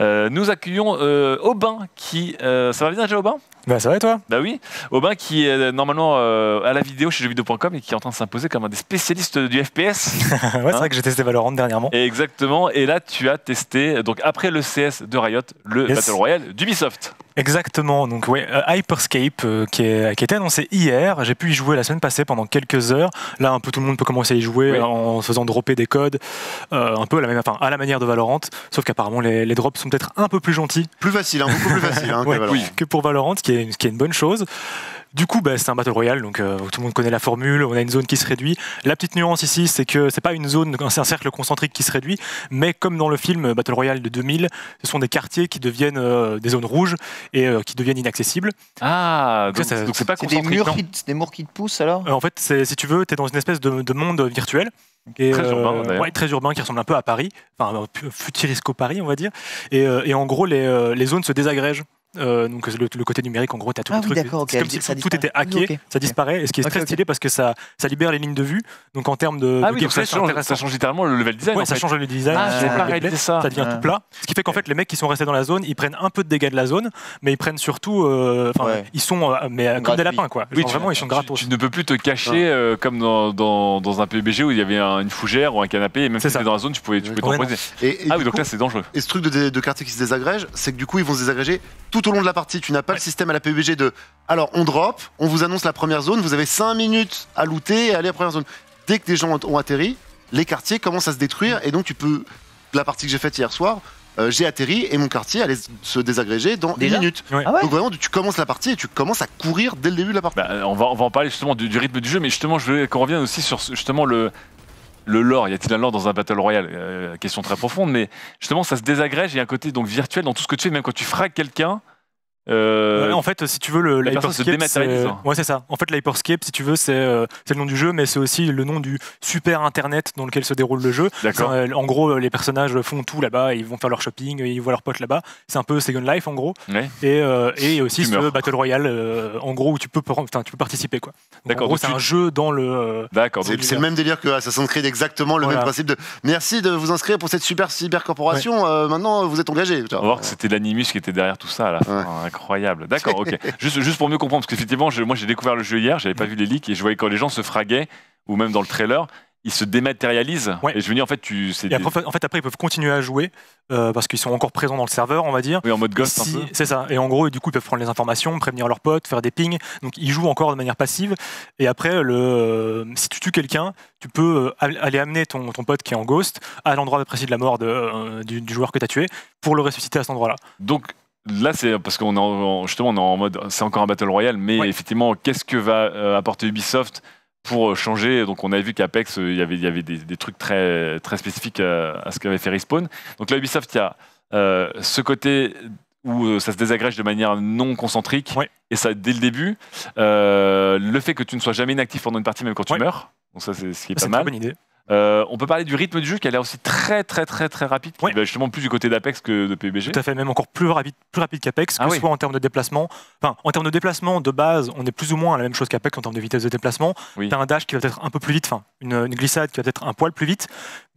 Euh, nous accueillons Aubin qui... ça va bien déjà Aubin bah ça va toi Bah oui, Aubin qui est euh, normalement euh, à la vidéo chez jeuxvideo.com et qui est en train de s'imposer comme un des spécialistes du FPS. ouais, c'est vrai hein que j'ai testé Valorant dernièrement. exactement, et là tu as testé, donc après le CS de Riot, le Battle Royale d'Ubisoft. Exactement, donc ouais, euh, Hyperscape qui, est, qui, était annoncé hier, j'ai pu y jouer la semaine passée pendant quelques heures. Là, un peu tout le monde peut commencer à y jouer hein, en se faisant dropper des codes, un peu à la, même, à la manière de Valorant, sauf qu'apparemment les, drops sont peut-être un peu plus gentils. Plus facile, hein, beaucoup plus facile que, Valorant. Oui. que pour Valorant, qui ce qui est une bonne chose. Du coup, bah, c'est un battle royale, donc euh, tout le monde connaît la formule, on a une zone qui se réduit. La petite nuance ici, c'est que c'est pas une zone, c'est un cercle concentrique qui se réduit, mais comme dans le film Battle Royale de 2000, ce sont des quartiers qui deviennent euh, des zones rouges et euh, qui deviennent inaccessibles. Ah, donc c'est pas concentrique, des murs, qui, des murs qui te poussent alors En fait, si tu veux, tu es dans une espèce de, monde virtuel. très urbain, très urbain, qui ressemble un peu à Paris, enfin, futurisco Paris, on va dire. Et, en gros, les zones se désagrègent. Euh, donc le, côté numérique, en gros, tu as tout ah le truc. comme si tout était hacké, ça disparaît, et ce qui est très stylé parce que ça, ça libère les lignes de vue. Donc en termes de, ah de ça, change, littéralement le level design. ça change le design, ah, ça, devient tout plat. Ce qui fait qu'en fait, les mecs qui sont restés dans la zone, ils prennent un peu de dégâts de la zone, mais ils prennent surtout. Euh, enfin Ils sont euh, mais, comme des lapins, quoi. vraiment, ils sont gratos. Tu, ne peux plus te cacher comme dans, un PUBG où il y avait une fougère ou un canapé, et même si tu dans la zone, tu pouvais t'empoisonner. Ah oui, donc là, c'est dangereux. Et ce truc de quartier qui se désagrège, c'est que du coup, ils vont se désagréger tout tout au long de la partie. Tu n'as pas le système à la PUBG de alors on drop, on vous annonce la première zone, vous avez 5 minutes à looter et aller à la première zone. Dès que des gens ont atterri, les quartiers commencent à se détruire et donc tu peux. La partie que j'ai faite hier soir, euh, j'ai atterri et mon quartier allait se désagréger dans 10 minutes, ah Donc vraiment, tu commences la partie et tu commences à courir dès le début de la partie. Bah, on, va, va en parler justement du, rythme du jeu, mais justement, je veux qu'on revienne aussi sur justement le, le lore, y a-t-il un lore dans un Battle Royale euh, Question très profonde, mais justement, ça se désagrège, il y a un côté donc virtuel dans tout ce que tu fais, même quand tu fraques quelqu'un, euh, en fait, si tu veux, le, l'Hyperscape, c'est... ouais, ça. En fait, l'Hyperscape, si tu veux, euh, c'est, le nom du jeu, mais c'est aussi le nom du super internet dans lequel se déroule le jeu. D'accord. Euh, en gros, les personnages font tout là-bas, ils vont faire leur shopping, ils voient leurs potes là-bas. C'est un peu Second Life, en gros. Et, aussi le ce Battle Royale, en gros, où tu peux, tu peux participer. Quoi. D'accord. En gros, c'est un jeu dans le. D'accord. C'est, le même délire que Assassin's Creed, exactement le même principe de merci de vous inscrire pour cette super cyber corporation. maintenant, vous êtes engagé. On va voir que c'était l'animus qui était derrière tout ça à la fin. Hein, Incroyable. D'accord, ok. juste, pour mieux comprendre, parce qu'effectivement, moi j'ai découvert le jeu hier, j'avais pas vu les leaks et je voyais quand les gens se fraguaient, ou même dans le trailer, ils se dématérialisent. Et je veux dire, en fait, tu. Et après, En fait, après, ils peuvent continuer à jouer euh, parce qu'ils sont encore présents dans le serveur, on va dire. Oui, en mode ghost. peu. c'est ça. Et en gros, du coup, ils peuvent prendre les informations, prévenir leurs potes, faire des pings. Donc, ils jouent encore de manière passive. Et après, euh, si tu tues quelqu'un, tu peux euh, aller amener ton, pote qui est en ghost à l'endroit précis de la mort du, joueur que tu as tué pour le ressusciter à cet endroit-là. Donc, Là, c'est parce qu'on est en, justement en mode, c'est encore un battle royale, mais effectivement, qu'est-ce que va euh, apporter Ubisoft pour euh, changer Donc, on avait vu qu'Apex, euh, il y avait, il y avait des, trucs très, spécifiques à, ce qu'avait fait Respawn. Donc là, Ubisoft, il y a ce côté où ça se désagrège de manière non concentrique, et ça dès le début. le fait que tu ne sois jamais inactif pendant une partie, même quand tu meurs. Donc ça, c'est ce qui est pas mal. bonne idée. Euh, on peut parler du rythme du jeu qui a l'air aussi très très très très rapide, justement plus du côté d'Apex que de PUBG. Tout à fait, même encore plus rapide, plus rapide qu'Apex, ah que ce soit en termes de déplacement. Enfin, en termes de déplacement de base, on est plus ou moins à la même chose qu'Apex en termes de vitesse de déplacement. T'as un dash qui va être un peu plus vite, enfin une, glissade qui va être un poil plus vite.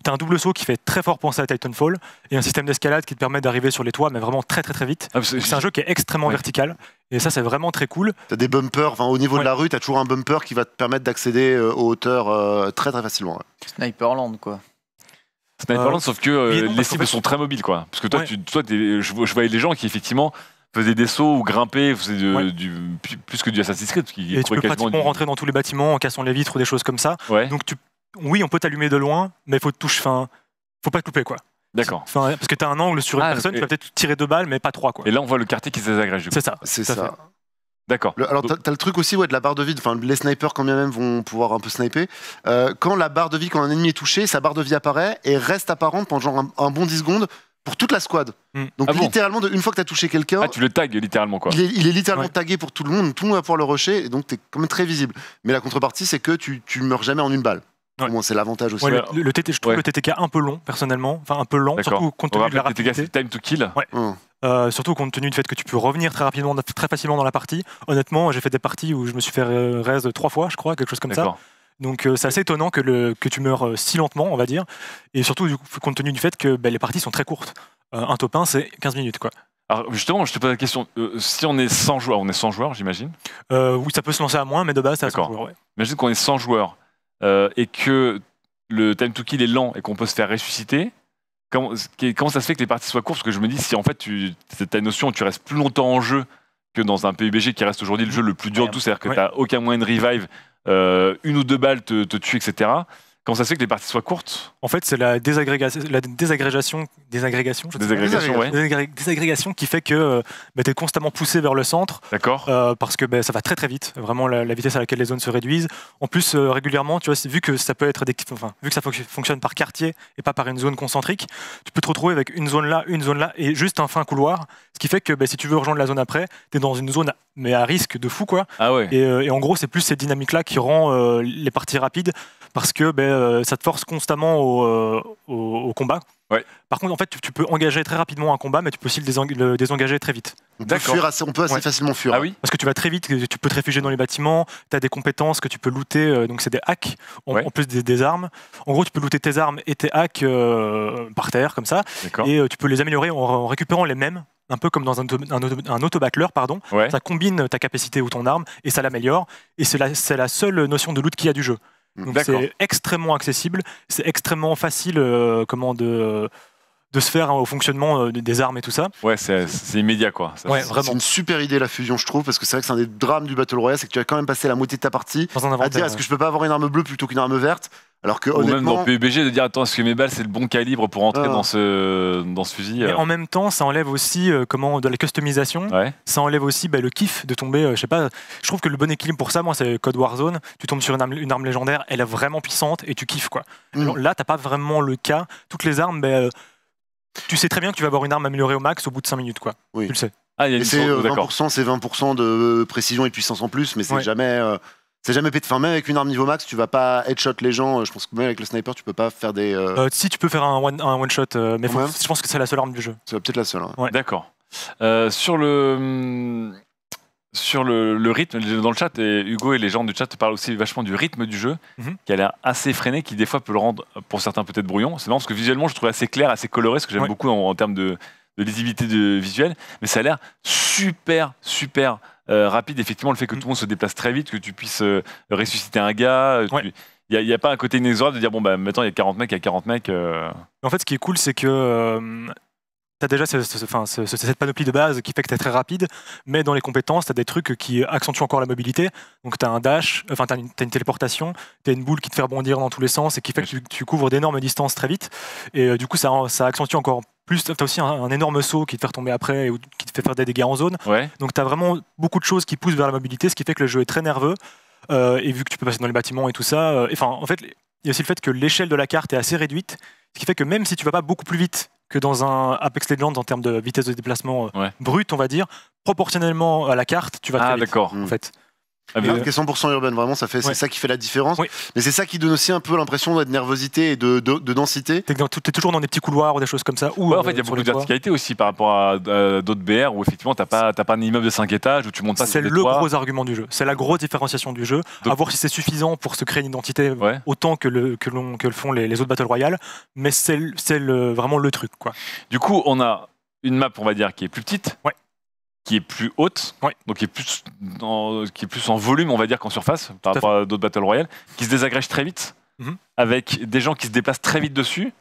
T'as un double saut qui fait très fort penser à Titanfall et un système d'escalade qui te permet d'arriver sur les toits, mais vraiment très très très vite. Ah, c'est un jeu qui est extrêmement vertical, et ça, c'est vraiment très cool. as des bumpers, enfin, au niveau de la rue, tu as toujours un bumper qui va te permettre d'accéder euh, aux hauteurs euh, très très facilement. Sniperland, quoi. Sniperland, euh, sauf que les cibles sont très mobiles, quoi. Parce que toi, tu, toi je, voyais des gens qui, effectivement, faisaient des sauts ou grimpaient, faisaient du, plus que du Assassin's Creed. Et tu peux pratiquement rentrer dans tous les bâtiments en cassant les vitres ou des choses comme ça. Donc, oui, on peut t'allumer de loin, mais faut te toucher, fin. faut pas te couper. quoi. D'accord. parce que tu as un angle sur une ah, personne, tu vas peut-être tirer deux balles, mais pas trois. Quoi. Et là, on voit le quartier qui se désagrège. C'est ça. C'est ça. D'accord. Alors, tu as le truc aussi ouais, de la barre de vie. Enfin, les snipers, quand bien même, vont pouvoir un peu sniper. Euh, quand la barre de vie, quand un ennemi est touché, sa barre de vie apparaît et reste apparente pendant un, bon 10 secondes pour toute la squad. Mm. Donc, ah littéralement, une fois que tu as touché quelqu'un. Ah, tu le tagues littéralement, quoi. Il est, littéralement tagué pour tout le monde. Tout le monde va pouvoir le rocher Et donc, es quand même très visible. Mais la contrepartie, c'est que tu, tu meurs jamais en une balle. Ouais. c'est l'avantage aussi. le, TT, je trouve le TTK un peu long, personnellement. Enfin, un peu lent, surtout compte tenu de la rapidité. TTK, time to kill. Hum. Euh, surtout compte tenu du fait que tu peux revenir très rapidement, très facilement dans la partie. Honnêtement, j'ai fait des parties où je me suis fait euh, raise trois fois, je crois, quelque chose comme ça. Donc euh, c'est assez étonnant que, le, que tu meurs si lentement, on va dire. Et surtout, du compte tenu du fait que bah, les parties sont très courtes. un top 1, c'est 15 minutes, quoi. Alors justement, je te pose la question, si on est 100 joueurs, on est 100 joueurs j'imagine Oui, ça peut se lancer à moins, mais de base, c'est à 100 Imagine qu'on est 100 joueurs, euh, et que le time to kill est lent et qu'on peut se faire ressusciter, comment, ça se fait que les parties soient courtes Parce que je me dis, si en fait, tu as notion, tu restes plus longtemps en jeu que dans un PUBG qui reste aujourd'hui le jeu le plus dur de tous, c'est-à-dire que tu n'as aucun moyen de revive, euh, une ou deux balles te, te tuent, etc. Comment ça se fait que les parties soient courtes En fait, c'est la, désagrégation, la désagrégation, désagrégation, désagrégation, qui fait que euh, bah, tu es constamment poussé vers le centre. D'accord. Euh, parce que bah, ça va très très vite, vraiment la, vitesse à laquelle les zones se réduisent. En plus, euh, régulièrement, tu vois, vu que ça peut être des, enfin, vu que ça fonctionne par quartier et pas par une zone concentrique, tu peux te retrouver avec une zone là, une zone là et juste un fin couloir. Ce qui fait que bah, si tu veux rejoindre la zone après, tu es dans une zone mais à risque de fou quoi. Ah ouais. et, et, en gros, c'est plus cette dynamique là qui rend les parties rapides parce que ben, euh, ça te force constamment euh, au, combat. Ouais. Par contre, en fait, tu, peux engager très rapidement un combat, mais tu peux aussi le, désengager très vite. On peut, assez, facilement fuir. Ah oui Parce que tu vas très vite, tu peux te réfugier dans les bâtiments, tu as des compétences que tu peux looter, euh, donc c'est des hacks, en, plus des, armes. En gros, tu peux looter tes armes et tes hacks par terre, comme ça, et tu peux les améliorer en, récupérant les mêmes un peu comme dans un, un, pardon. Ça combine ta capacité ou ton arme et ça l'améliore. Et c'est la, la, seule notion de loot qu'il y a du jeu. Mm, Donc c'est extrêmement accessible, c'est extrêmement facile euh, comment de, euh, de se faire hein, au fonctionnement euh, des armes et tout ça. Ouais, c'est immédiat quoi. Ouais, c'est une super idée la fusion, je trouve, parce que c'est vrai que c'est un des drames du Battle Royale, c'est que tu as quand même passé la moitié de ta partie à dire est-ce que je peux pas avoir une arme bleue plutôt qu'une arme verte alors que, même dans PUBG, de dire attends, est-ce que mes balles c'est le bon calibre pour entrer ah. dans, ce, dans ce fusil Et euh En même temps, ça enlève aussi euh, comment, de la customisation, ça enlève aussi bah, le kiff de tomber, je sais pas, je trouve que le bon équilibre pour ça, moi, c'est Code Warzone, tu tombes sur une arme, légendaire, elle est vraiment puissante et tu kiffes quoi. Mm. là, t'as pas vraiment le cas, toutes les armes, bah, tu sais très bien que tu vas avoir une arme améliorée au max au bout de 5 minutes, quoi. Tu le sais. Ah, il y a c'est 20%, euh, c'est de euh, précision et de puissance en plus, mais c'est jamais. Euh, c'est jamais pété. Enfin, même avec une arme niveau max, tu vas pas headshot les gens. Je pense que même avec le sniper, tu peux pas faire des. si tu peux faire un one, shot, mais je pense que c'est la seule arme du jeu. C'est peut-être la seule. D'accord. sur le, hum, sur le, rythme, dans le chat, Hugo et les gens du chat parlent aussi vachement du rythme du jeu, mhm. qui a l'air assez freiné, qui des fois peut le rendre, pour certains peut-être brouillon. C'est marrant parce que visuellement, je trouve assez clair, assez coloré, ce que j'aime beaucoup en, termes de, lisibilité de visuelle, mais ça a l'air super, super euh, rapide. Effectivement, le fait que mhm. tout le monde se déplace très vite, que tu puisses euh, ressusciter un gars. Euh, il n'y a, pas un côté inexorable de dire bon bah maintenant il y a 40 mecs, il y a 40 mecs. En fait, ce qui est cool, c'est que tu as déjà cette panoplie de base qui fait que tu es très rapide, mais dans les compétences, tu as des trucs qui accentuent encore la mobilité. Donc tu as un dash, enfin tu as, une téléportation, tu as une boule qui te fait rebondir dans tous les sens et qui fait que tu, couvres d'énormes distances très vite. Et euh, du coup, ça, ça accentue encore plus. Tu as aussi un, énorme saut qui te fait tomber après ou qui te fait faire des dégâts en zone. Donc tu as vraiment beaucoup de choses qui poussent vers la mobilité, ce qui fait que le jeu est très nerveux. Euh, et vu que tu peux passer dans les bâtiments et tout ça, euh, enfin en fait, il y a aussi le fait que l'échelle de la carte est assez réduite, ce qui fait que même si tu vas pas beaucoup plus vite que dans un Apex Legends en termes de vitesse de déplacement euh, brute, on va dire. Proportionnellement à la carte, tu vas Ah, d'accord. en mm. fait. 100% ah, urbaine, vraiment, ça fait, c'est ça qui fait la différence. Mais c'est ça qui donne aussi un peu l'impression de nervosité et de, de, densité. T'es, es toujours dans des petits couloirs ou des choses comme ça. en fait, il y a euh, beaucoup de verticalité aussi par rapport à d'autres BR où effectivement, t'as pas, pas un immeuble de 5 étages où tu montes pas C'est le gros argument du jeu. C'est la grosse différenciation du jeu. Donc, voir si c'est suffisant pour se créer une identité autant que le, que, que le font les, autres Battle Royale. Mais c'est, vraiment le truc, quoi. Du coup, on a une map, on va dire, qui est plus petite qui est plus haute, donc qui est plus, en, qui est plus en volume, on va dire, qu'en surface, par rapport à, d'autres Battle Royale, qui se désagrège très vite, mhm. avec des gens qui se déplacent très vite dessus.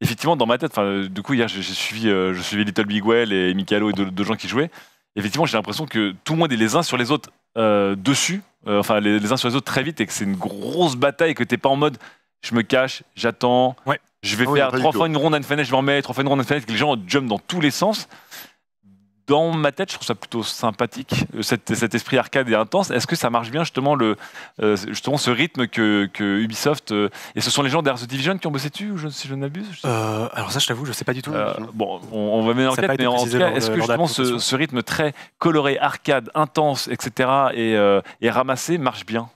Effectivement, dans ma tête, du coup, hier, j'ai suivi, Little euh, je suivais Little Bigwell et Mikalo et deux, gens qui jouaient. Effectivement, j'ai l'impression que tout le monde est les uns sur les autres euh, dessus, euh, enfin, les, uns sur les autres très vite, et que c'est une grosse bataille, que t'es pas en mode je me cache, j'attends, ouais. je vais ah faire trois fois une ronde à une fenêtre, je m'en mettre trois fois une ronde à une fenêtre, que les gens jumpent dans tous les sens dans ma tête, je trouve ça plutôt sympathique, euh, cet, esprit arcade et intense. Est-ce que ça marche bien justement, le, euh, justement ce rythme que, Ubisoft euh, et ce sont les gens derrière The Division qui ont bossé dessus, je, si je n'abuse euh, Alors ça, je t'avoue, je ne sais pas du tout. bon, on, on va mener mais en tout est-ce que justement ce, rythme très coloré, arcade, intense, etc. et, ramassé marche bien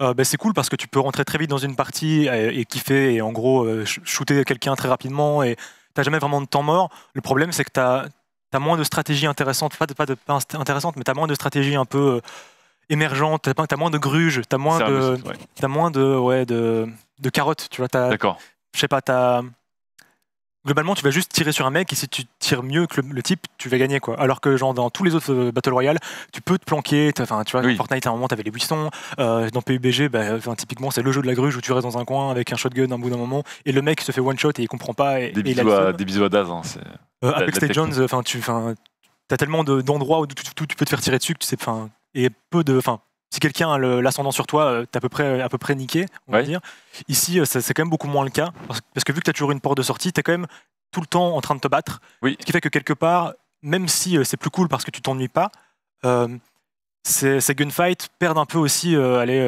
ben c'est cool parce que tu peux rentrer très vite dans une partie et, et kiffer et en gros shooter quelqu'un très rapidement et t'as jamais vraiment de temps mort. Le problème c'est que tu as T'as moins de stratégies intéressantes, pas, de, pas, de, pas intéressantes, mais tu as moins de stratégies un peu euh, émergentes, t'as as, moins de gruges, tu as moins, de, as moins de, ouais, de, de carottes. Tu vois, D'accord. Je sais pas, t'as globalement, tu vas juste tirer sur un mec et si tu tires mieux que le, type, tu vas gagner quoi. Alors que genre dans tous les autres euh, battle royale, tu peux te planquer. Enfin, tu vois, Fortnite à un moment t'avais les buissons. Euh, dans PUBG, bah, typiquement c'est le jeu de la gruge où tu restes dans un coin avec un shotgun un bout d'un moment et le mec se fait one shot et il comprend pas. Et, des, bisous, il a à, des bisous Daz. Hein, euh, avec Legends, enfin tu, enfin t'as tellement d'endroits où tu, peux te faire tirer dessus que tu sais, enfin et peu de, enfin si quelqu'un a l'ascendant sur toi, euh, t'es à peu près à peu près niqué, on va dire. Ici, euh, c'est quand même beaucoup moins le cas parce que vu que t'as toujours une porte de sortie, t'es quand même tout le temps en train de te battre. Ce qui fait que quelque part, même si c'est plus cool parce que tu t'ennuies pas, ces, gunfights perdent un peu aussi, allez,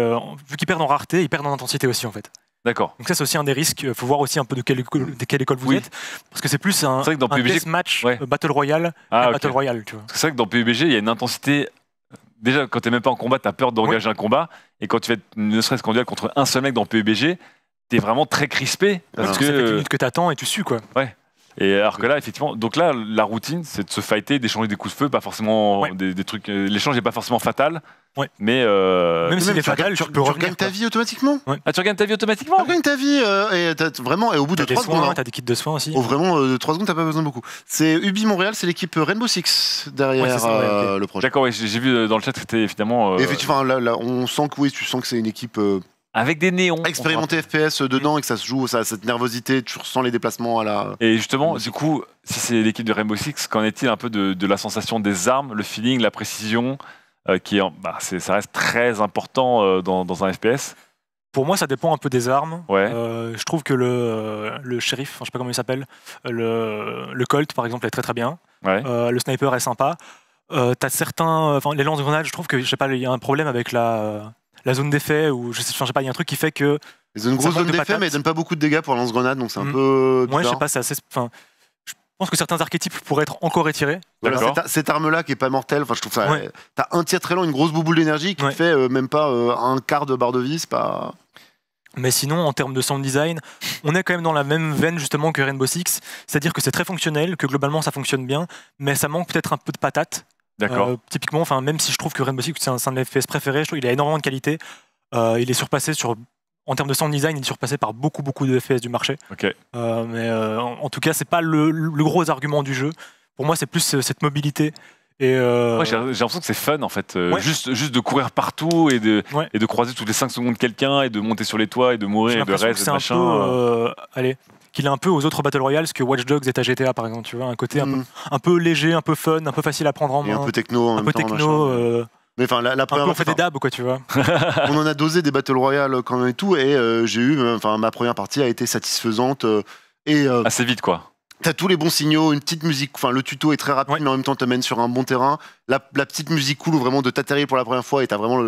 vu qu'ils perdent en rareté, ils perdent en intensité aussi en fait. D'accord. Donc ça c'est aussi un des risques. Il faut voir aussi un peu de quelle école, quelle école vous êtes, parce que c'est plus un, vrai match battle royale, battle royale, C'est vrai que dans PUBG euh, ah, il y a une intensité. Déjà quand t'es même pas en combat, t'as peur d'engager un combat, et quand tu fais ne serait-ce qu'en duel contre un seul mec dans PUBG, t'es vraiment très crispé parce que c'est fait une minute que t'attends et tu sues quoi. Et alors que là, effectivement, donc là, la routine, c'est de se fighter, d'échanger des coups de feu, pas forcément des, trucs. Euh, l'échange n'est pas forcément fatal. Ouais. Mais euh... même si fatal, tu, tu, peux ta vie automatiquement. Ah, tu regagnes ta vie automatiquement. Tu regagnes ta vie euh, et vraiment et au bout de 3 secondes, hein. t'as des kits de soins aussi. Oh, vraiment, euh, de 3 secondes, t'as pas besoin de beaucoup. C'est Ubi Montréal, c'est l'équipe Rainbow Six derrière le projet. D'accord, j'ai vu dans le chat que c'était finalement. Effectivement, là, on sent que oui, tu sens que c'est une équipe avec des néons. Expérimenter FPS dedans et que ça se joue, ça, cette nervosité, tu ressens les déplacements à la. Et justement, du coup, si c'est l'équipe de Rainbow Six, qu'en est-il un peu de, la sensation des armes, le feeling, la précision, euh, qui est, bah, ça reste très important euh, dans, un FPS pour moi, ça dépend un peu des armes. Ouais. Euh, je trouve que le, le shérif, je sais pas comment il s'appelle, le, le, Colt par exemple est très très bien. le sniper est sympa. Euh, t'as certains, enfin, les lance-grenades, je trouve que je sais pas, il y a un problème avec la, la zone d'effet, ou je sais, pas, il y a un truc qui fait que. ont une grosse zone d'effet, mais ils pas beaucoup de dégâts pour lance-grenade, donc c'est un mm. peu. je sais pas, c'est assez. je pense que certains archétypes pourraient être encore étirés. cette, arme-là qui est pas mortelle, enfin, je trouve ça. T'as un tiers très long, une grosse bouboule d'énergie qui fait euh, même pas euh, un quart de barre de vie, pas. Mais sinon, en termes de sound design, on est quand même dans la même veine justement que Rainbow Six, c'est-à-dire que c'est très fonctionnel, que globalement ça fonctionne bien, mais ça manque peut-être un peu de patate. D'accord. Euh, typiquement, enfin, même si je trouve que Rainbow Six c'est un, de mes FPS préférés, je trouve qu'il a énormément de qualité. Euh, il est surpassé sur, en termes de sound design, il est surpassé par beaucoup beaucoup de FPS du marché. Ok. Euh, mais en, tout cas, c'est pas le, gros argument du jeu. Pour moi, c'est plus cette mobilité. j'ai l'impression que c'est fun en fait, juste, juste de courir partout et de, et de croiser toutes les 5 secondes quelqu'un et de monter sur les toits et de mourir et de C'est un machin. allez, qu'il est un peu aux autres Battle Royales, ce que Watch Dogs est à GTA par exemple, tu vois, un côté mm. un, peu, léger, un peu fun, un peu facile à prendre en main. un peu techno, en un peu techno. Euh, Mais enfin, la, première. on fait des dabs, quoi, tu vois. on en a dosé des Battle Royale quand même et tout, et euh, j'ai eu. Euh, enfin, ma première partie a été satisfaisante. et, Assez vite, quoi. T'as tous les bons signaux, une petite musique, enfin le tuto est très rapide, mais en même temps te mène sur un bon terrain. La, petite musique cool vraiment de t'atterrir pour la première fois et t'as vraiment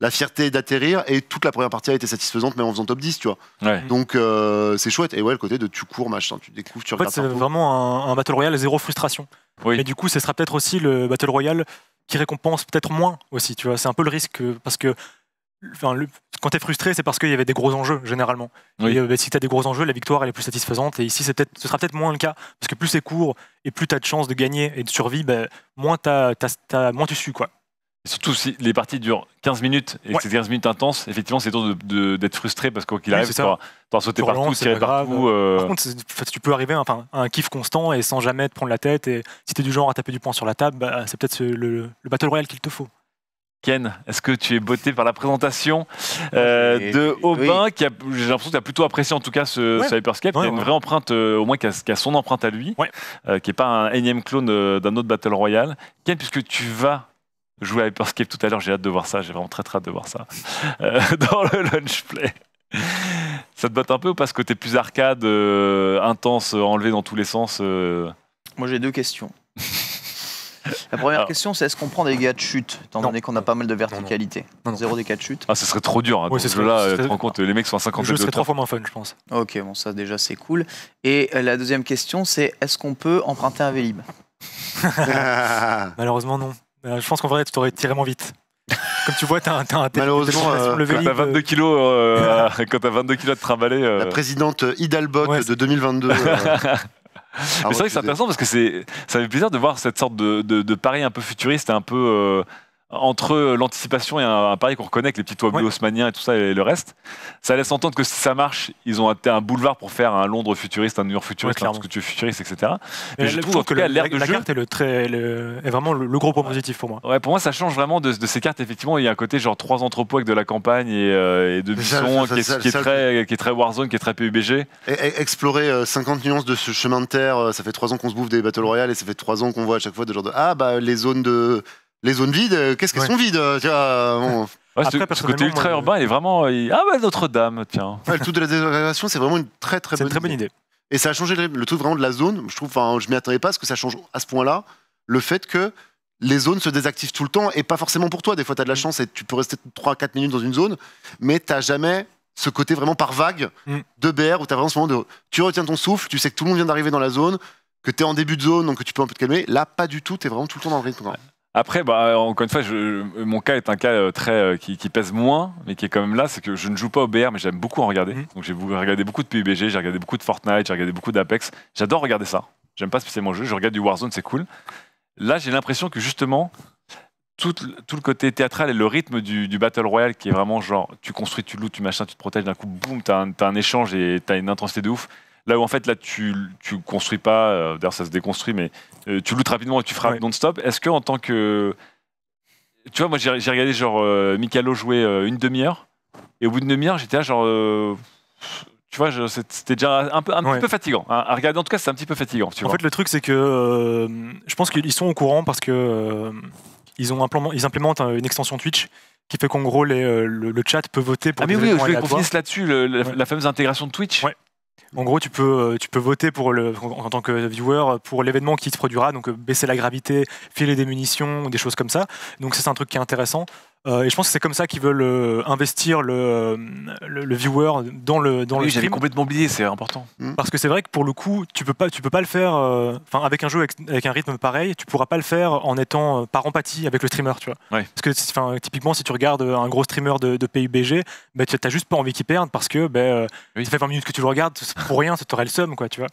la fierté d'atterrir. Et toute la première partie a été satisfaisante, même en faisant top 10, tu vois. Donc euh, c'est chouette. Et ouais, le côté de tu cours, machin, tu découvres, tu c'est vraiment un, Battle Royale zéro frustration. Mais du coup, ce sera peut-être aussi le Battle Royale qui récompense peut-être moins aussi, tu vois. C'est un peu le risque parce que quand tu es frustré, c'est parce qu'il y avait des gros enjeux, généralement. Euh, bah, si tu as des gros enjeux, la victoire, elle est plus satisfaisante. Et ici, peut-être, ce sera peut-être moins le cas. Parce que plus c'est court et plus tu as de chances de gagner et de survivre, bah, moins, t'as, moins tu sues. Quoi. surtout, si les parties durent 15 minutes et que c'est 15 minutes intenses, effectivement, c'est temps d'être frustré parce qu'il arrive, oui, tu sauté partout, tirer partout. Euh. Par contre, tu peux arriver à, enfin, un kiff constant et sans jamais te prendre la tête. Et si tu es du genre à taper du poing sur la table, bah, c'est peut-être le, le Battle Royale qu'il te faut. Ken, est-ce que tu es botté par la présentation euh, de Aubin, qui a, j'ai l'impression qu'il tu plutôt apprécié en tout cas ce, Hyperscape, a une vraie empreinte, euh, au moins qui a, son empreinte à lui, euh, qui n'est pas un énième clone d'un autre Battle Royale. Ken, puisque tu vas jouer à Hyperscape tout à l'heure, j'ai hâte de voir ça, j'ai vraiment très très hâte de voir ça dans le lunch play. Ça te botte un peu ou pas ce côté plus arcade, intense, enlevé dans tous les sens Moi j'ai deux questions. La première question, c'est est-ce qu'on prend des gars de chute, étant donné qu'on a pas mal de verticalité non, des Zéro de chute. Ah, ce serait trop dur. Hein, là, tu te rends compte, les mecs sont à 50 serait trois fois moins fun, je pense. Ok, bon, ça déjà, c'est cool. Et euh, la deuxième question, c'est est-ce qu'on peut emprunter un Vélib Malheureusement, non. Euh, je pense qu'en vrai, tu t'aurais tiré moins vite. Comme tu vois, t'as un, as Malheureusement, euh, quand t'as 22 kilos, 22 kilos de trimballer. La présidente Hidalbot de 2022. Ah, c'est vrai que c'est intéressant parce que ça fait plaisir de voir cette sorte de, de, de pari un peu futuriste, un peu euh, entre l'anticipation et un, pari qu'on reconnaît avec les petits toits bleus haussmanniens et tout ça et le reste. Ça laisse entendre que si ça marche, ils ont été un boulevard pour faire un Londres futuriste, un New York futuriste, que un es futuriste, etc. Mais, je trouve que l'air la, de la carte est, le est vraiment le, gros point positif pour moi. Ouais, pour moi, ça change vraiment de, ces cartes. Effectivement, il y a un côté genre trois entrepôts avec de la campagne et, euh, de buissons qui, qui, est très Warzone, qui est très PUBG. Et, explorer 50 euh, nuances de ce chemin de terre, euh, ça fait trois ans qu'on se bouffe des Battle Royale et ça fait trois ans qu'on voit à chaque fois des genre de Ah, bah les zones de les zones vides, euh, qu'est-ce qu'elles sont vides euh, tu vois, euh, que ce, côté ultra urbain, est vraiment. Ah bah Notre-Dame, tiens. le tout de la désagrégation, c'est vraiment une très très bonne, très bonne idée. Et ça a changé le, tout vraiment de la zone. Je trouve, enfin, je m'y attendais pas parce que ça change à ce point-là. Le fait que les zones se désactivent tout le temps et pas forcément pour toi. Des fois, tu as de la mm. chance et tu peux rester 3-4 minutes dans une zone, mais tu jamais ce côté vraiment par vague mm. de BR où tu as vraiment ce moment de. Tu retiens ton souffle, tu sais que tout le monde vient d'arriver dans la zone, que tu es en début de zone, donc que tu peux un peu te calmer. Là, pas du tout, tu es vraiment tout le temps dans le rythme. Après, bah, encore une fois, je, mon cas est un cas euh, très euh, qui, pèse moins, mais qui est quand même là, c'est que je ne joue pas au BR, mais j'aime beaucoup en regarder. Mhm. Donc j'ai regardé beaucoup de PUBG, j'ai regardé beaucoup de Fortnite, j'ai regardé beaucoup d'Apex. J'adore regarder ça. J'aime pas spécialement le jeu, je regarde du Warzone, c'est cool. Là, j'ai l'impression que justement, tout, le côté théâtral et le rythme du, Battle Royale qui est vraiment genre tu construis, tu loues, tu machins, tu te protèges, d'un coup, boum, t'as as un échange et t'as une intensité de ouf. Là où en fait, là, tu construis pas, euh, d'ailleurs ça se déconstruit, mais euh, tu lootes rapidement et tu frappes non-stop. Est-ce que en tant que. Tu vois, moi j'ai regardé genre euh, Mikalo jouer une demi-heure, et au bout d'une demi-heure, j'étais là genre. tu vois, c'était déjà un, peu, un peu fatigant. Hein, à regarder, en tout cas, c'est un petit peu fatigant. en fait, le truc, c'est que je pense qu'ils sont au courant parce que ils, ont implémentent une extension Twitch qui fait qu'en gros le, chat peut voter pour ah mais oui, je voulais qu'on finisse là-dessus la, fameuse intégration de Twitch en gros, tu peux, euh, tu peux voter pour le, en tant que viewer pour l'événement qui se produira, donc euh, baisser la gravité, filer des munitions, des choses comme ça. Donc ça, c'est un truc qui est intéressant. Euh, et je pense que c'est comme ça qu'ils veulent euh, investir euh, le, le, viewer dans le dans oui, J'avais complètement oublié, c'est important. Hmm. Parce que c'est vrai que pour le coup, tu peux pas tu peux pas le faire. Enfin, avec un jeu avec, un rythme pareil, tu pourras pas le faire en étant par empathie avec le streamer, tu vois. Parce que enfin typiquement, si tu regardes un gros streamer de, PUBG, bah, tu n'as juste pas envie qu'il perde parce que bah, ça fait 20 minutes que tu le regardes pour rien, ça t'aurait le seum, quoi, tu vois.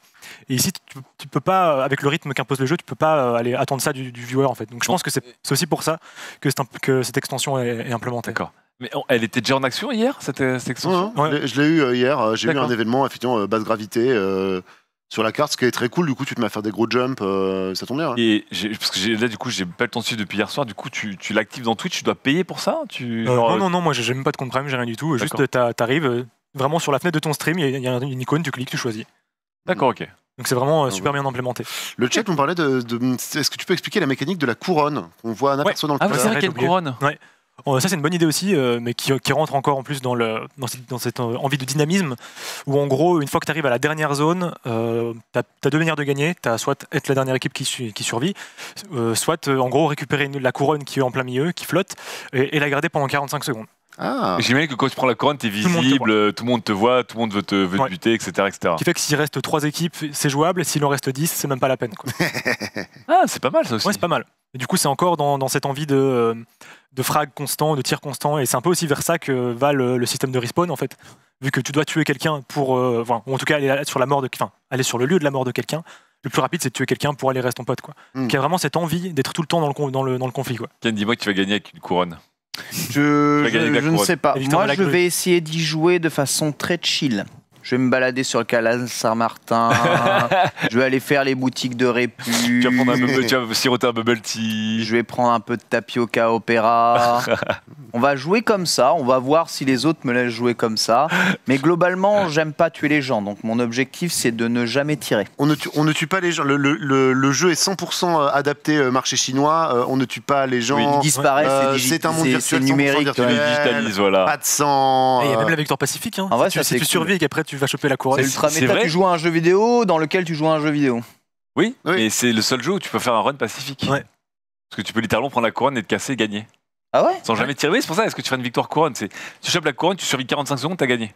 Et ici, tu, peux pas, euh, avec le rythme qu'impose le jeu, tu peux pas euh, aller attendre ça du, du viewer en fait. Donc je pense que c'est aussi pour ça que, que cette extension est, implémentée. D'accord. Mais elle était déjà en action hier, cette, euh, extension Je l'ai eu hier. J'ai eu un événement, effectivement, basse gravité. sur la carte, ce qui est très cool, du coup, tu te mets à faire des gros jumps, ça tombe bien. Hein. Et parce que là, du coup, j'ai pas le temps de suivre depuis hier soir, du coup, tu, l'actives dans Twitch, tu dois payer pour ça tu, Non, non, non, moi, j'ai même pas de compte Prime, j'ai rien du tout. Juste, tu t'arrives vraiment sur la fenêtre de ton stream, il y a une icône, tu cliques, tu choisis. D'accord, ok. Donc c'est vraiment euh, ah super bien implémenté. Le chat, on parlait de, Est-ce que tu peux expliquer la mécanique de la couronne qu'on voit un aperçu dans le Ah, c'est vrai qu'il couronne. Oh, ça, c'est une bonne idée aussi, euh, mais qui, rentre encore en plus dans, cette, euh, envie de dynamisme, où en gros, une fois que tu arrives à la dernière zone, tu as, deux manières de gagner. Tu as soit être la dernière équipe qui, survit, soit en gros récupérer la couronne qui est en plein milieu, qui flotte, et la garder pendant 45 secondes. Ah. J'imagine que quand tu prends la couronne, t'es visible, tout le monde te voit, tout le monde veut te, buter, etc. etc. Ce qui fait que s'il reste 3 équipes, c'est jouable, et s'il en reste 10, c'est même pas la peine. ah, c'est pas mal ça aussi. c'est pas mal. du coup, c'est encore dans, cette envie de, euh, de frag constant, de tir constant, et c'est un peu aussi vers ça que va le, système de respawn en fait. Vu que tu dois tuer quelqu'un pour. Euh, enfin, ou en tout cas, aller sur, la mort de, enfin, aller sur le lieu de la mort de quelqu'un, le plus rapide, c'est de tuer quelqu'un pour aller rester ton pote. Quoi. Hmm. qui il y a vraiment cette envie d'être tout le temps dans le, dans le conflit. Quoi. Ken, dis-moi que tu vas gagner avec une couronne. Je, ne sais pas. Moi, je vais essayer d'y jouer de façon très chill je vais me balader sur le de Saint-Martin, je vais aller faire les boutiques de répu. Tu vas, un bubble, siroter un bubble tea. Je vais prendre un peu de tapioca opéra. on va jouer comme ça, on va voir si les autres me laissent jouer comme ça. Mais globalement, j'aime pas tuer les gens, donc mon objectif c'est de ne jamais tirer. On ne tue, on ne tue pas les gens, le, jeu est 100% euh, adapté euh, marché chinois, euh, on ne tue pas les gens. Oui, ils disparaissent, c'est un monde virtuel, numérique, voilà. Pas de sang. Il y a même la victoire pacifique, hein. en vrai, tu, tu survis et qu'après tu tu vas choper la couronne. C'est ultra méta, tu joues à un jeu vidéo dans lequel tu joues à un jeu vidéo. Oui, mais c'est le seul jeu où tu peux faire un run pacifique. Ouais. Parce que tu peux littéralement prendre la couronne et te casser et gagner. Ah ouais Sans jamais tirer. C'est pour ça, est-ce que tu fais une victoire couronne Tu chopes la couronne, tu survis 45 secondes, t'as gagné.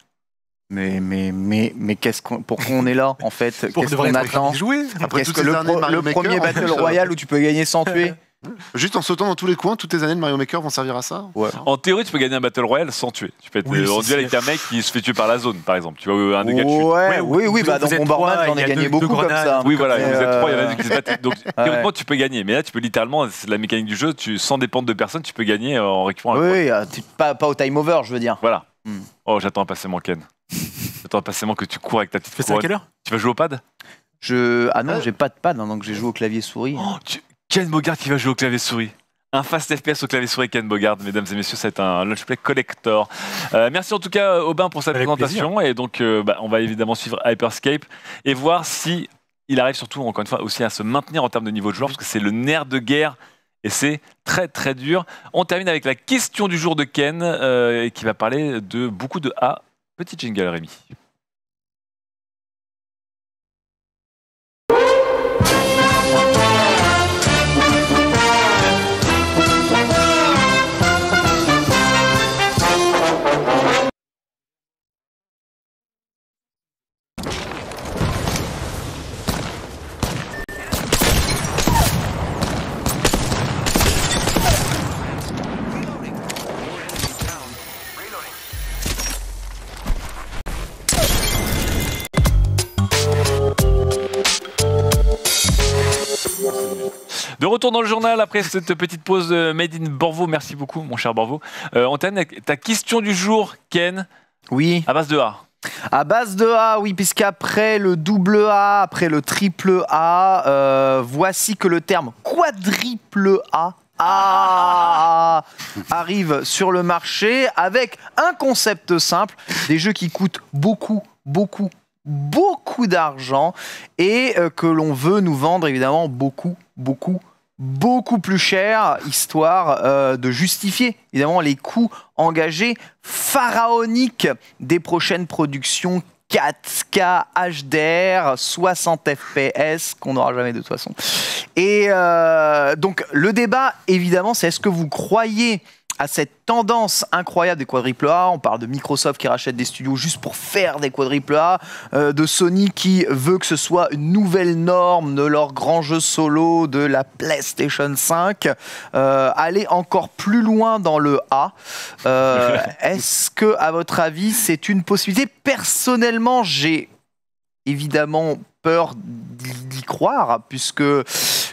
Mais mais mais mais qu'est-ce qu'on pourquoi on est là en fait Qu'est-ce qu'on attend Après que le, premier Battle euh, royal où tu peux gagner sans tuer Juste en sautant dans tous les coins, toutes tes années de Mario Maker vont servir à ça ouais. En théorie, tu peux gagner un Battle Royale sans tuer. Tu peux être oui, en duel avec un mec qui se fait tuer par la zone, par exemple. Tu vois, un dégât de chute. Oui, oui, oui, bah, dans Bomberman, j'en ai gagné beaucoup comme ça. Oui, voilà, trois, il y en a euh, qui se battent. Donc, théoriquement, tu peux gagner. Mais là, tu peux littéralement, c'est la mécanique du jeu, tu, sans dépendre de personne, tu peux gagner euh, en récupérant Oui, euh, pas, pas au time over, je veux dire. Voilà. Hmm. Oh, j'attends impatiemment Ken. j'attends impatiemment que tu cours avec ta petite. Tu ça à quelle heure Tu vas jouer au pad je... Ah non, j'ai pas de pad, hein, donc j'ai joué au clavier souris. Oh, Ken Bogard qui va jouer au clavier souris. Un fast FPS au clavier souris Ken Bogard, mesdames et messieurs, c'est un launch Play Collector. Euh, merci en tout cas euh, Aubin pour sa présentation et donc euh, bah, on va évidemment suivre Hyperscape et voir si il arrive surtout encore une fois aussi à se maintenir en termes de niveau de joueur parce que c'est le nerf de guerre et c'est très très dur. On termine avec la question du jour de Ken qui va parler de beaucoup de A. Petit jingle Rémi. Retour dans le journal après cette petite pause Made in Borvo. Merci beaucoup, mon cher Borvo. Euh, Antenne, ta question du jour, Ken. Oui. À base de A. À base de A, oui, puisqu'après le double A, après le triple A, euh, voici que le terme quadruple A arrive sur le marché avec un concept simple, des jeux qui coûtent beaucoup, beaucoup, beaucoup d'argent et euh, que l'on veut nous vendre évidemment beaucoup, beaucoup, beaucoup plus cher, histoire euh, de justifier évidemment les coûts engagés pharaoniques des prochaines productions 4K HDR, 60 FPS, qu'on n'aura jamais de toute façon. Et euh, donc le débat, évidemment, c'est est-ce que vous croyez à cette tendance incroyable des quadriple A. On parle de Microsoft qui rachète des studios juste pour faire des quadriple A, euh, de Sony qui veut que ce soit une nouvelle norme de leur grand jeu solo de la PlayStation 5. Euh, aller encore plus loin dans le A. Euh, est-ce que, à votre avis, c'est une possibilité Personnellement, j'ai évidemment peur d'y croire, puisque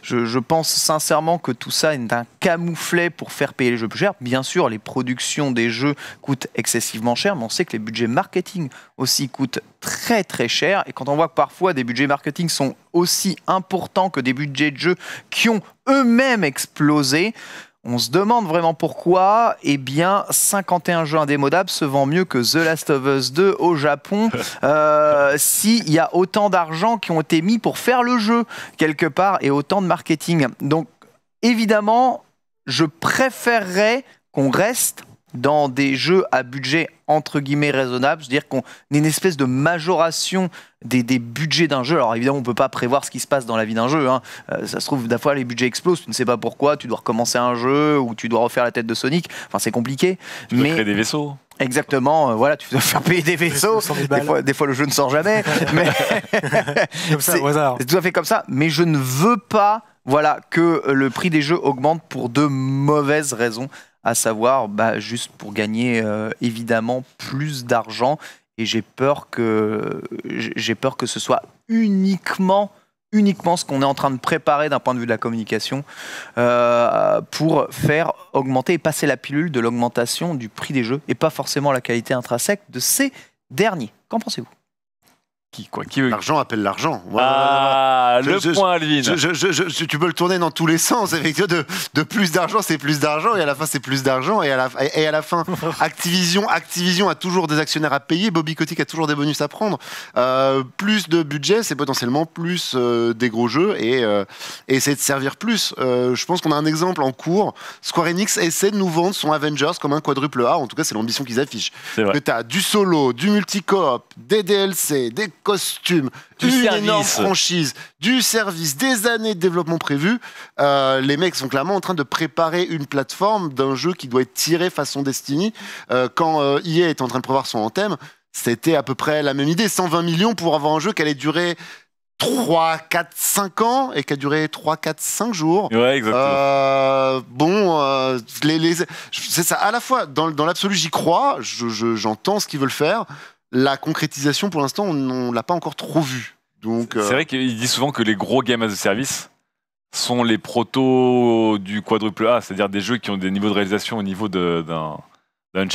je, pense sincèrement que tout ça est un camouflet pour faire payer les jeux plus cher. Bien sûr, les productions des jeux coûtent excessivement cher, mais on sait que les budgets marketing aussi coûtent très très cher. Et quand on voit que parfois des budgets marketing sont aussi importants que des budgets de jeux qui ont eux-mêmes explosé, on se demande vraiment pourquoi. Eh bien, 51 jeux indémodables se vend mieux que The Last of Us 2 au Japon. Euh, s'il y a autant d'argent qui ont été mis pour faire le jeu, quelque part, et autant de marketing. Donc, évidemment, je préférerais qu'on reste dans des jeux à budget entre guillemets raisonnable, c'est-à-dire qu'on est une espèce de majoration des, des budgets d'un jeu. Alors évidemment, on ne peut pas prévoir ce qui se passe dans la vie d'un jeu. Hein. Euh, ça se trouve, des fois, les budgets explosent, tu ne sais pas pourquoi, tu dois recommencer un jeu ou tu dois refaire la tête de Sonic. Enfin, c'est compliqué. Tu mais... créer des vaisseaux. Exactement, euh, voilà, tu dois faire payer des vaisseaux. Des fois, des fois, le jeu ne sort jamais. comme ça, C'est tout à fait comme ça. Mais je ne veux pas voilà, que le prix des jeux augmente pour de mauvaises raisons à savoir bah, juste pour gagner euh, évidemment plus d'argent. Et j'ai peur que j'ai peur que ce soit uniquement uniquement ce qu'on est en train de préparer d'un point de vue de la communication euh, pour faire augmenter et passer la pilule de l'augmentation du prix des jeux et pas forcément la qualité intrinsèque de ces derniers. Qu'en pensez-vous quoi, qui... L'argent appelle l'argent. Ah, le point, Alvin. tu peux le tourner dans tous les sens. Effectivement, de, plus d'argent, c'est plus d'argent, et à la fin, c'est plus d'argent, et, à la, et à la fin, Activision, Activision a toujours des actionnaires à payer, Bobby Kotick a toujours des bonus à prendre. Euh, plus de budget, c'est potentiellement plus euh, des gros jeux, et euh, c'est essayer de servir plus. je pense qu'on a un exemple en cours. Square Enix essaie de nous vendre son Avengers comme un quadruple A, en tout cas, c'est l'ambition qu'ils affichent. Que tu as du solo, du multicoop, des DLC, des costume, une énorme franchise, du service, des années de développement prévues. Euh, les mecs sont clairement en train de préparer une plateforme d'un jeu qui doit être tiré façon Destiny. Euh, quand euh, e est en train de prévoir son anthème, c'était à peu près la même idée. 120 millions pour avoir un jeu qui allait durer 3, 4, 5 ans et qui a duré 3, 4, 5 jours. Ouais, exactement. Euh, bon, les, c'est ça. À la fois, dans, l'absolu, j'y crois, j'entends je, ce qu'ils veulent faire la concrétisation, pour l'instant, on ne l'a pas encore trop vue. Donc, C'est vrai euh, qu'il dit souvent que les gros games as a service sont les protos du quadruple A, c'est-à-dire des jeux qui ont des niveaux de réalisation au niveau d'un d'un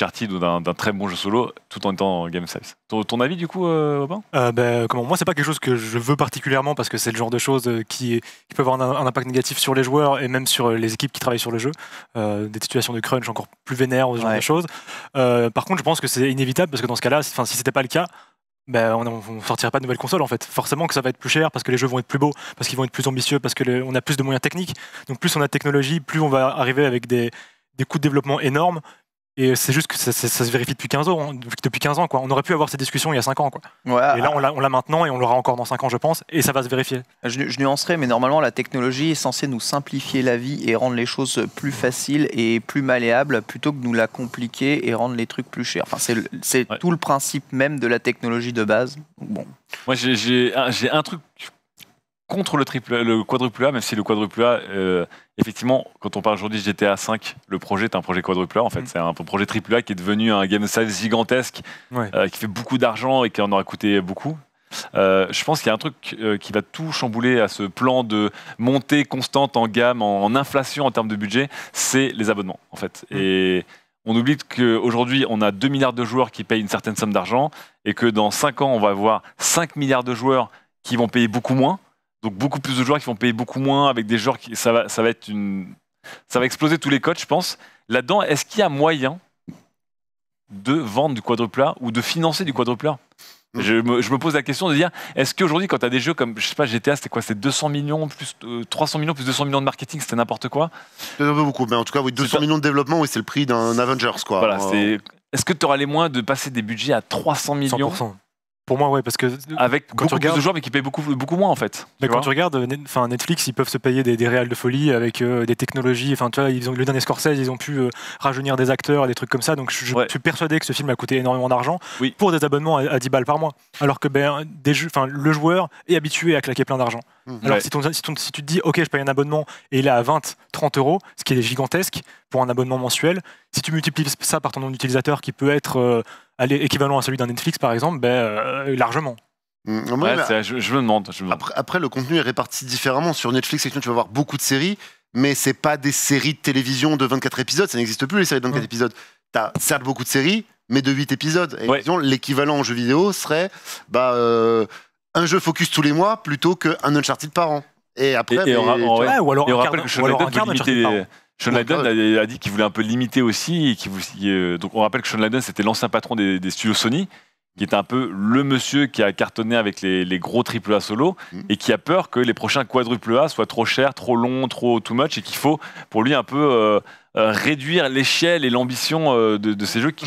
ou d'un très bon jeu solo tout en étant game sales. Ton, avis du coup, euh, Robin euh, ben, comment, Moi, c'est pas quelque chose que je veux particulièrement parce que c'est le genre de choses euh, qui, qui peut avoir un, impact négatif sur les joueurs et même sur euh, les équipes qui travaillent sur le jeu. des situations de crunch encore plus vénères, ce genre de choses. par contre, je pense que c'est inévitable parce que dans ce cas-là, si c'était pas le cas, ben, on ne sortirait pas de nouvelles consoles en fait. Forcément que ça va être plus cher parce que les jeux vont être plus beaux, parce qu'ils vont être plus ambitieux, parce qu'on a plus de moyens techniques. Donc plus on a de technologie, plus on va arriver avec des, des coûts de développement énormes et c'est juste que ça, se vérifie depuis 15 ans. Depuis 15 ans quoi. On aurait pu avoir cette discussion il y a 5 ans. Quoi. et là, on l'a maintenant et on l'aura encore dans 5 ans, je pense. Et ça va se vérifier. Je, nuancerai, mais normalement, la technologie est censée nous simplifier la vie et rendre les choses plus faciles et plus malléables plutôt que nous la compliquer et rendre les trucs plus chers. Enfin, c'est tout le principe même de la technologie de base. Bon. Moi, j'ai un truc contre le, triple, le quadruple A, même si le quadruple A, euh, effectivement, quand on parle aujourd'hui de GTA V, le projet est un projet quadruple A, en fait. Mm. C'est un projet triple A qui est devenu un game size gigantesque, euh, qui fait beaucoup d'argent et qui en aura coûté beaucoup. Euh, je pense qu'il y a un truc qui va tout chambouler à ce plan de montée constante en gamme, en, inflation en termes de budget, c'est les abonnements, en fait. Mm. Et on oublie qu'aujourd'hui, on a 2 milliards de joueurs qui payent une certaine somme d'argent et que dans 5 ans, on va avoir 5 milliards de joueurs qui vont payer beaucoup moins. Donc beaucoup plus de joueurs qui vont payer beaucoup moins avec des joueurs qui ça va, ça va être une ça va exploser tous les codes, je pense. Là-dedans, est-ce qu'il y a moyen de vendre du quadruple ou de financer du quadruple A mmh. je me, je me, pose la question de dire est-ce qu'aujourd'hui, quand tu as des jeux comme, je sais pas, GTA, c'était quoi C'était 200 millions, plus 300 euh, millions, plus 200 millions de marketing, c'était n'importe quoi un peu beaucoup, mais en tout cas, oui, 200 millions de développement, oui, c'est le prix d'un Avengers, quoi. Voilà, c'est Est-ce que tu auras les moyens de passer des budgets à 300 millions pour moi, ouais, parce que avec quand tu regardes, plus de joueurs, mais qui payent beaucoup, beaucoup moins en fait. quand tu regardes, euh, enfin Netflix, ils peuvent se payer des, des de folie avec euh, des technologies. Enfin, tu vois, ils ont le dernier Scorsese, ils ont pu euh, rajeunir des acteurs, des trucs comme ça. Donc, je, suis persuadé que ce film a coûté énormément d'argent pour des abonnements à, 10 balles par mois. Alors que ben, le joueur est habitué à claquer plein d'argent. Mmh. Alors, si, si, tu te dis, ok, je paye un abonnement et il est à 20, 30 euros, ce qui est gigantesque pour un abonnement mensuel, si tu multiplies ça par ton nombre d'utilisateurs qui peut être à équivalent à celui d'un Netflix, par exemple, ben, euh, largement. Mm, je, me demande. Après, le contenu est réparti différemment. Sur Netflix, tu vas voir beaucoup de séries, mais c'est pas des séries de télévision de 24 épisodes. Ça n'existe plus, les séries de 24 mm. épisodes. Tu as certes beaucoup de séries, mais de 8 épisodes. Et l'équivalent en jeu vidéo serait bah, euh, un jeu focus tous les mois plutôt qu'un Uncharted par an. Et après, ou alors, un Sean Layden a, dit qu'il voulait un peu limiter aussi. Et euh, donc on rappelle que Sean Layden, c'était l'ancien patron des, studios Sony, qui est un peu le monsieur qui a cartonné avec les, les gros AAA solo hmm. et qui a peur que les prochains quadruple A soient trop chers, trop longs, trop too much et qu'il faut pour lui un peu euh, euh, réduire l'échelle et l'ambition de, ces jeux qui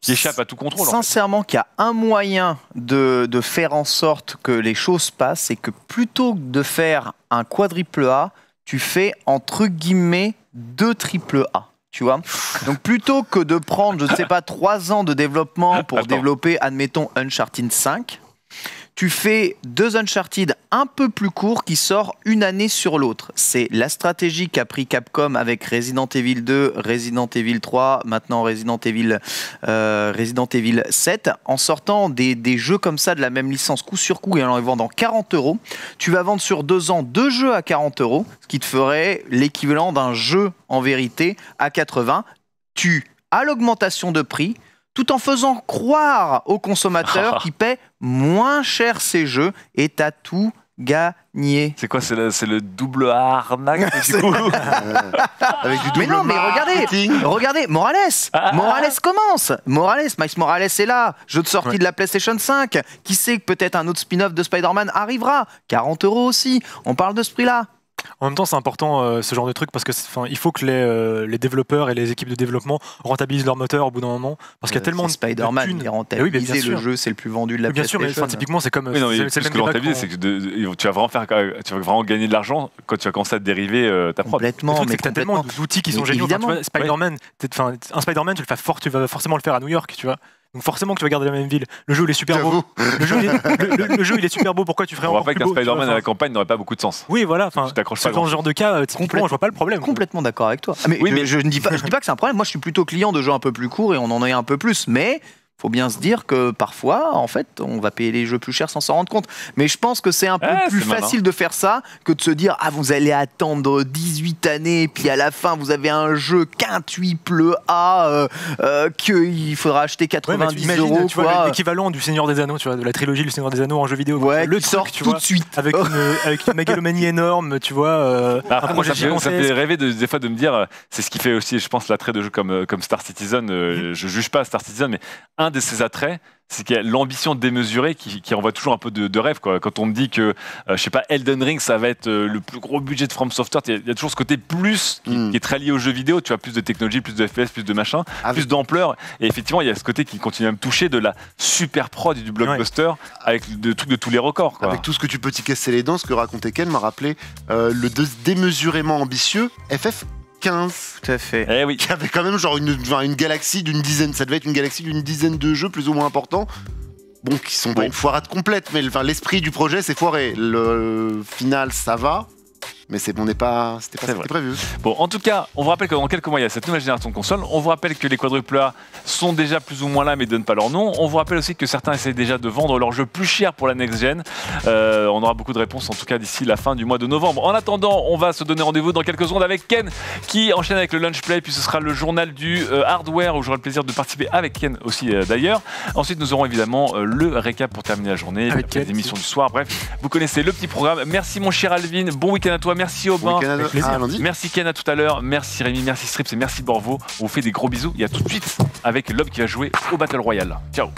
qui échappent à tout contrôle. Sincèrement, qu'il y a un moyen de, de faire en sorte que les choses passent, c'est que plutôt que de faire un quadruple A, tu fais entre guillemets deux triple A. Tu vois Donc plutôt que de prendre, je ne sais pas, trois ans de développement pour développer, admettons, Uncharted 5, tu fais deux Uncharted un peu plus courts qui sortent une année sur l'autre. C'est la stratégie qu'a pris Capcom avec Resident Evil 2, Resident Evil 3, maintenant Resident Evil, 7. Euh, en sortant des, des, jeux comme ça de la même licence coup sur coup et en les vendant 40 euros, tu vas vendre sur deux ans deux jeux à 40 euros, ce qui te ferait l'équivalent d'un jeu en vérité à 80. Tu as l'augmentation de prix, tout en faisant croire aux consommateurs qui paient moins cher ces jeux et à tout gagné. C'est quoi C'est le, double arnaque du coup Avec du double Mais non, mais regardez, regardez, Morales, ah, ah, ah. Morales commence. Morales, Mike Morales est là. Jeu de sortie de la PlayStation 5. Qui sait que peut-être un autre spin-off de Spider-Man arrivera 40 euros aussi. On parle de ce prix-là. En même temps, c'est important euh, ce genre de truc parce que il faut que les, euh, les, développeurs et les équipes de développement rentabilisent leur moteur au bout d'un moment parce qu'il y a euh, tellement de Spider-Man qui rentabilise eh oui, le jeu, c'est le plus vendu de la Bien sûr, mais typiquement, c'est comme oui, non, c'est ce hein. que rentabiliser, c'est que tu vas vraiment faire tu vraiment gagner de l'argent quand tu vas commencer à dériver ta propre. Complètement, mais tu as tellement d'outils qui sont géniaux. Spider-Man, un Spider-Man, tu le fais tu vas forcément le faire à New York, tu vois. Donc forcément que tu vas garder la même ville. Le jeu il est super beau. Le jeu il est, super beau. Pourquoi tu ferais On pas Spider-Man à la campagne n'aurait pas beaucoup de sens. Oui, voilà. Enfin, c'est dans ce genre de cas, euh, complètement, je vois pas le problème. Complètement d'accord avec toi. Ah, mais, je, ne dis pas, je dis pas que c'est un problème. Moi, je suis plutôt client de jeux un peu plus courts et on en a un peu plus. Mais faut bien se dire que parfois, en fait, on va payer les jeux plus chers sans s'en rendre compte. Mais je pense que c'est un peu ah, plus facile de faire ça que de se dire Ah, vous allez attendre 18 années, puis à la fin, vous avez un jeu quintuple A euh, euh, qu'il faudra acheter 90 tu euros. l'équivalent du Seigneur des Anneaux, tu vois, de la trilogie du Seigneur des Anneaux en jeu vidéo. Ouais, le sort tout de suite. Avec une, avec mégalomanie énorme, tu vois. Euh, bah, après, ça, ça fait rêver des fois de me dire euh, C'est ce qui fait aussi, je pense, l'attrait de jeux comme, comme Star Citizen. Mm. Je juge pas Star Citizen, mais un de ses attraits, c'est qu'il y a l'ambition démesurée qui, envoie toujours un peu de, rêve. Quoi. Quand on me dit que, euh, je sais pas, Elden Ring, ça va être euh, le plus gros budget de From Software, il y, a toujours ce côté plus hmm. qui, est très lié aux jeux vidéo. Tu as plus de technologie, plus de FPS, plus de machin, ah plus d'ampleur. Et effectivement, il y a ce côté qui continue à me toucher de la super prod du blockbuster avec de trucs de tous les records. Avec tout ce que tu peux t'y casser les dents, ce que racontait Ken m'a rappelé euh, le démesurément ambitieux FF tout à fait. Il eh oui. avait quand même genre une, une galaxie d'une dizaine, ça devait être une galaxie d'une dizaine de jeux plus ou moins importants. Bon, qui sont pas une foirade complète, mais l'esprit du projet c'est foiré. Le final, ça va mais c'est bon, n'est pas, c'était pas prévu. Bon, en tout cas, on vous rappelle que dans quelques mois, il y a cette nouvelle génération de consoles. On vous rappelle que les quadruple sont déjà plus ou moins là, mais donnent pas leur nom. On vous rappelle aussi que certains essaient déjà de vendre leurs jeux plus chers pour la next gen. Euh, on aura beaucoup de réponses, en tout cas d'ici la fin du mois de novembre. En attendant, on va se donner rendez-vous dans quelques secondes avec Ken, qui enchaîne avec le lunch play, puis ce sera le journal du euh, hardware où j'aurai le plaisir de participer avec Ken aussi euh, d'ailleurs. Ensuite, nous aurons évidemment le récap pour terminer la journée, avec les émissions du soir. Bref, vous connaissez le petit programme. Merci mon cher Alvin. Bon week-end à toi. Merci Aubin. Ah, merci Ken, à tout à l'heure. Merci Rémi, merci Strips et merci Borvo. On vous fait des gros bisous. Il à tout de suite avec l'homme qui va jouer au Battle Royale. Ciao.